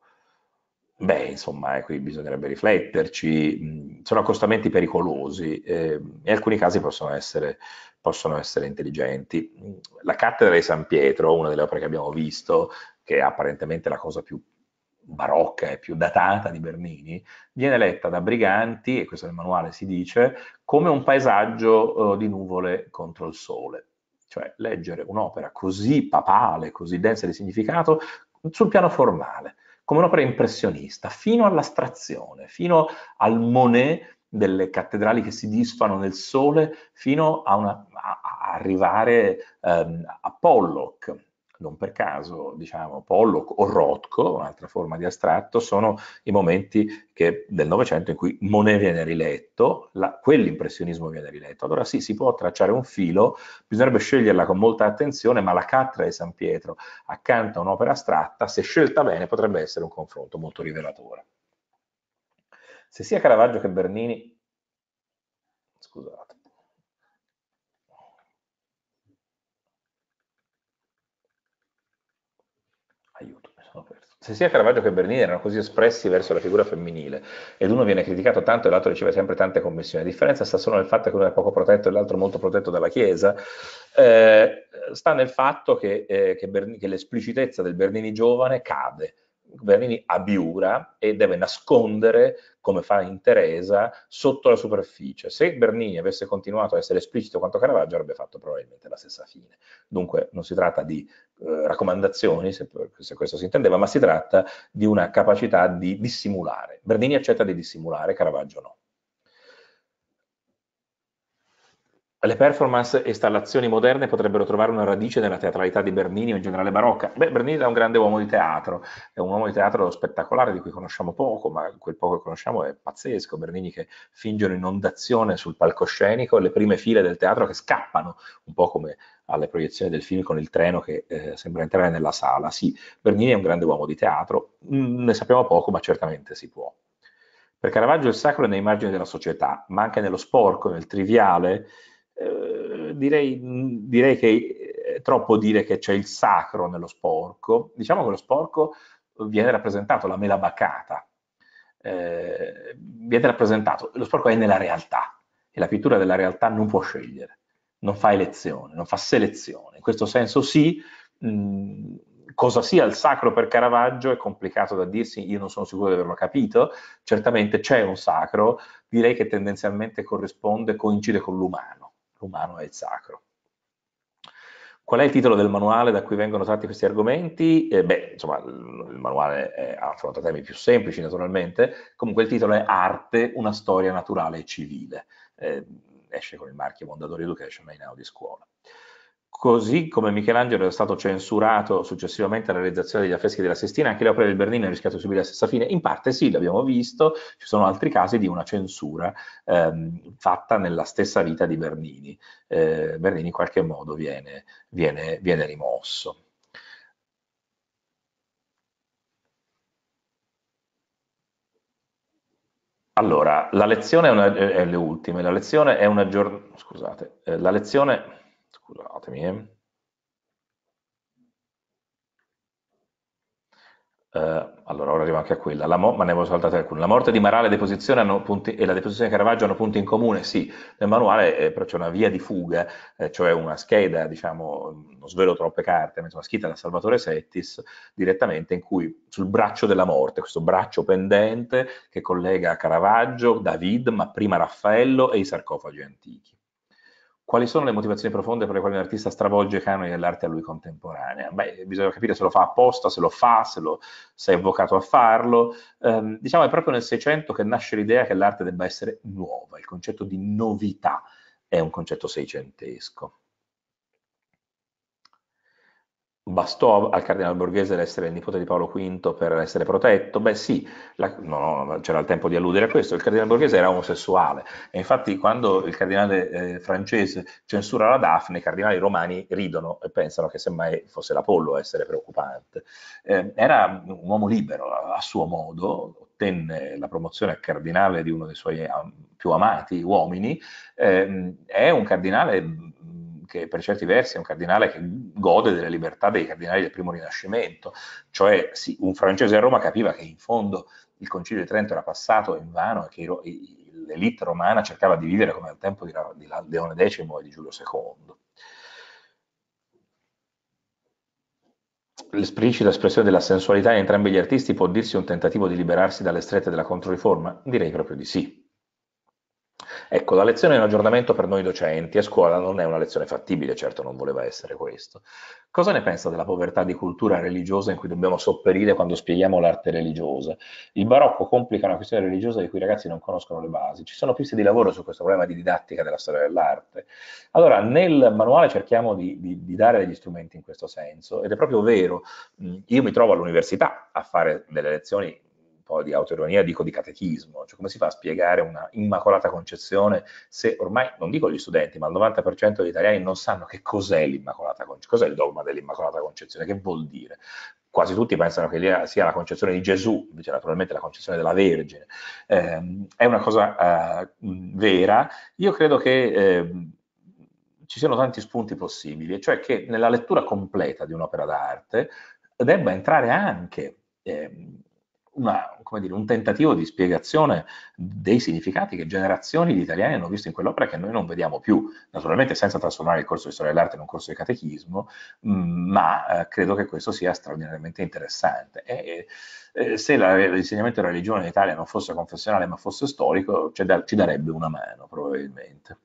Beh, insomma, eh, qui bisognerebbe rifletterci, mm, sono accostamenti pericolosi ehm, e in alcuni casi possono essere, possono essere intelligenti. Mm, la cattedra di San Pietro, una delle opere che abbiamo visto, che è apparentemente la cosa più barocca e più datata di Bernini, viene letta da Briganti, e questo nel manuale si dice, come un paesaggio eh, di nuvole contro il sole. Cioè leggere un'opera così papale, così densa di significato, sul piano formale come un'opera impressionista, fino all'astrazione, fino al Monet delle cattedrali che si disfano nel sole fino a, una, a, arrivare ehm, a Pollock, non per caso, diciamo, Pollock o Rothko, un'altra forma di astratto, sono i momenti che, del Novecento in cui Monet viene riletto, la, quell'impressionismo viene riletto. Allora sì, si può tracciare un filo, bisognerebbe sceglierla con molta attenzione, ma la Catra di San Pietro accanto a un'opera astratta, se scelta bene, potrebbe essere un confronto molto rivelatore. Se sia Caravaggio che Bernini, scusate, se sia Caravaggio che Bernini erano così espressi verso la figura femminile ed uno viene criticato tanto e l'altro riceve sempre tante commissioni, la differenza sta solo nel fatto che uno è poco protetto e l'altro molto protetto dalla Chiesa, eh, sta nel fatto che, eh, che, Bern- che l'esplicitezza del Bernini giovane cade Bernini abiura e deve nascondere, come fa in Teresa, sotto la superficie. Se Bernini avesse continuato a essere esplicito quanto Caravaggio, avrebbe fatto probabilmente la stessa fine. Dunque non si tratta di eh, raccomandazioni, se, se, questo si intendeva, ma si tratta di una capacità di dissimulare. Bernini accetta di dissimulare, Caravaggio no. le performance e installazioni moderne potrebbero trovare una radice nella teatralità di Bernini o in generale barocca. Beh, Bernini è un grande uomo di teatro, è un uomo di teatro spettacolare di cui conosciamo poco, ma quel poco che conosciamo è pazzesco. Bernini che finge un'inondazione sul palcoscenico, le prime file del teatro che scappano, un po' come alle proiezioni del film con il treno che eh, sembra entrare nella sala. Sì, Bernini è un grande uomo di teatro, mm, ne sappiamo poco, ma certamente si può. Per Caravaggio il sacro è nei margini della società, ma anche nello sporco, nel triviale, eh, direi, direi, che è eh, troppo dire che c'è il sacro nello sporco. Diciamo che lo sporco viene rappresentato, la mela bacata, eh, viene rappresentato, lo sporco è nella realtà e la pittura della realtà non può scegliere, non fa elezione, non fa selezione. In questo senso sì, mh, cosa sia il sacro per Caravaggio è complicato da dirsi, io non sono sicuro di averlo capito, certamente c'è un sacro, direi che tendenzialmente corrisponde, coincide con l'umano l'umano e il sacro. Qual è il titolo del manuale da cui vengono tratti questi argomenti? Eh, beh, insomma, il manuale è, affronta temi più semplici naturalmente, comunque il titolo è Arte, una storia naturale e civile. Eh, esce con il marchio Mondadori Education e in Audi Scuola. Così come Michelangelo è stato censurato successivamente alla realizzazione degli affreschi della Sestina, anche le opere del Bernini hanno rischiato di subire la stessa fine. In parte sì, l'abbiamo visto, ci sono altri casi di una censura ehm, fatta nella stessa vita di Bernini. Eh, Bernini in qualche modo viene, viene, viene rimosso. Allora, la lezione è, una, è le ultime, la lezione è una giornata, scusate, eh, la lezione scusatemi, Uh, allora, ora arrivo anche a quella, mo- ma ne avevo saltate alcune. La morte di Marale punti- e la deposizione di Caravaggio hanno punti in comune? Sì, nel manuale eh, però c'è una via di fuga, eh, cioè una scheda, diciamo, non svelo troppe carte, ma insomma, scritta da Salvatore Settis direttamente in cui sul braccio della morte, questo braccio pendente che collega Caravaggio, David, ma prima Raffaello e i sarcofagi antichi quali sono le motivazioni profonde per le quali un artista stravolge i canoni dell'arte a lui contemporanea? Beh, bisogna capire se lo fa apposta, se lo fa, se, lo, se è avvocato a farlo. Eh, diciamo è proprio nel Seicento che nasce l'idea che l'arte debba essere nuova, il concetto di novità è un concetto seicentesco bastò al cardinale borghese essere il nipote di Paolo V per essere protetto? Beh sì, la, no, no, c'era il tempo di alludere a questo, il cardinale borghese era omosessuale e infatti quando il cardinale eh, francese censura la Daphne, i cardinali romani ridono e pensano che semmai fosse l'Apollo a essere preoccupante. Eh, era un uomo libero a, a suo modo, ottenne la promozione a cardinale di uno dei suoi più amati uomini, eh, è un cardinale che per certi versi è un cardinale che gode delle libertà dei cardinali del primo rinascimento, cioè sì, un francese a Roma capiva che in fondo il concilio di Trento era passato in vano e che l'elite romana cercava di vivere come al tempo di Leone X e di Giulio II. l'esplicita espressione della sensualità in entrambi gli artisti può dirsi un tentativo di liberarsi dalle strette della Controriforma? Direi proprio di sì. Ecco, la lezione di un aggiornamento per noi docenti a scuola non è una lezione fattibile, certo non voleva essere questo. Cosa ne pensa della povertà di cultura religiosa in cui dobbiamo sopperire quando spieghiamo l'arte religiosa? Il barocco complica una questione religiosa di cui i ragazzi non conoscono le basi. Ci sono piste di lavoro su questo problema di didattica della storia dell'arte. Allora, nel manuale cerchiamo di, di, di dare degli strumenti in questo senso ed è proprio vero, io mi trovo all'università a fare delle lezioni po' di autoironia, dico di catechismo, cioè come si fa a spiegare una immacolata concezione se ormai, non dico gli studenti, ma il 90% degli italiani non sanno che cos'è l'immacolata concezione, cos'è il dogma dell'immacolata concezione, che vuol dire? Quasi tutti pensano che sia la concezione di Gesù, invece naturalmente la concezione della Vergine. Eh, è una cosa eh, vera, io credo che... Eh, ci siano tanti spunti possibili, e cioè che nella lettura completa di un'opera d'arte debba entrare anche eh, una, dire, un tentativo di spiegazione dei significati che generazioni di italiani hanno visto in quell'opera che noi non vediamo più, naturalmente senza trasformare il corso di storia dell'arte in un corso di catechismo, mm, ma eh, credo che questo sia straordinariamente interessante. E, eh, se la, l'insegnamento della religione in Italia non fosse confessionale ma fosse storico, cioè da, ci darebbe una mano probabilmente.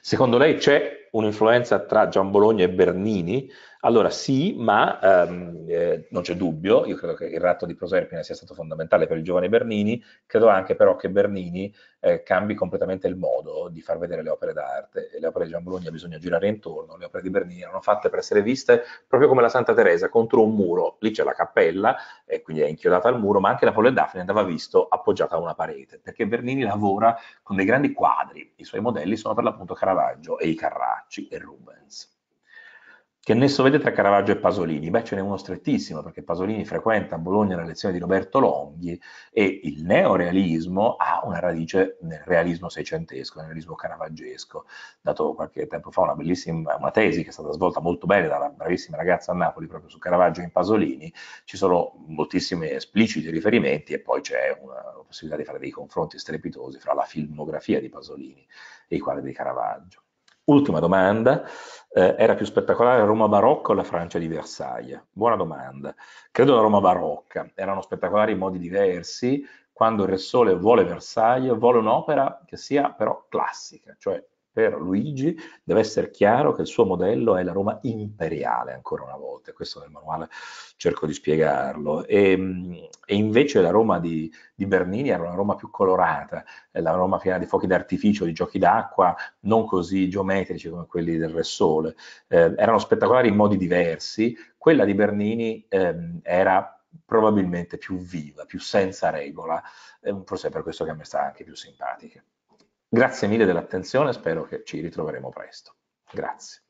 Secondo lei c'è un'influenza tra Gian Bologna e Bernini? Allora sì, ma ehm, eh, non c'è dubbio, io credo che il ratto di Proserpina sia stato fondamentale per il giovane Bernini, credo anche però che Bernini eh, cambi completamente il modo di far vedere le opere d'arte. Le opere di Gian Bologna bisogna girare intorno, le opere di Bernini erano fatte per essere viste proprio come la Santa Teresa, contro un muro, lì c'è la cappella e quindi è inchiodata al muro, ma anche la Paolo e Daphne andava visto appoggiata a una parete, perché Bernini lavora con dei grandi quadri, i suoi modelli sono per l'appunto Caravaggio e i Carracci. Cartacci e Rubens. Che nesso vede tra Caravaggio e Pasolini? Beh, ce n'è uno strettissimo, perché Pasolini frequenta a Bologna le lezioni di Roberto Longhi e il neorealismo ha una radice nel realismo seicentesco, nel realismo caravaggesco. Dato qualche tempo fa una bellissima una tesi che è stata svolta molto bene dalla bravissima ragazza a Napoli proprio su Caravaggio e in Pasolini, ci sono moltissimi espliciti riferimenti e poi c'è una possibilità di fare dei confronti strepitosi fra la filmografia di Pasolini e i quadri di Caravaggio. Ultima domanda, eh, era più spettacolare Roma barocca o la Francia di Versailles? Buona domanda. Credo la Roma barocca, erano spettacolari in modi diversi, quando il Re Sole vuole Versailles, vuole un'opera che sia però classica, cioè per Luigi deve essere chiaro che il suo modello è la Roma imperiale, ancora una volta, questo nel manuale cerco di spiegarlo, e, ehm, e invece la Roma di, di, Bernini era una Roma più colorata, la Roma piena di fuochi d'artificio, di giochi d'acqua, non così geometrici come quelli del Re Sole, eh, erano spettacolari in modi diversi, quella di Bernini ehm, era probabilmente più viva, più senza regola, eh, forse è per questo che a me sta anche più simpatica. Grazie mille dell'attenzione, spero che ci ritroveremo presto. Grazie.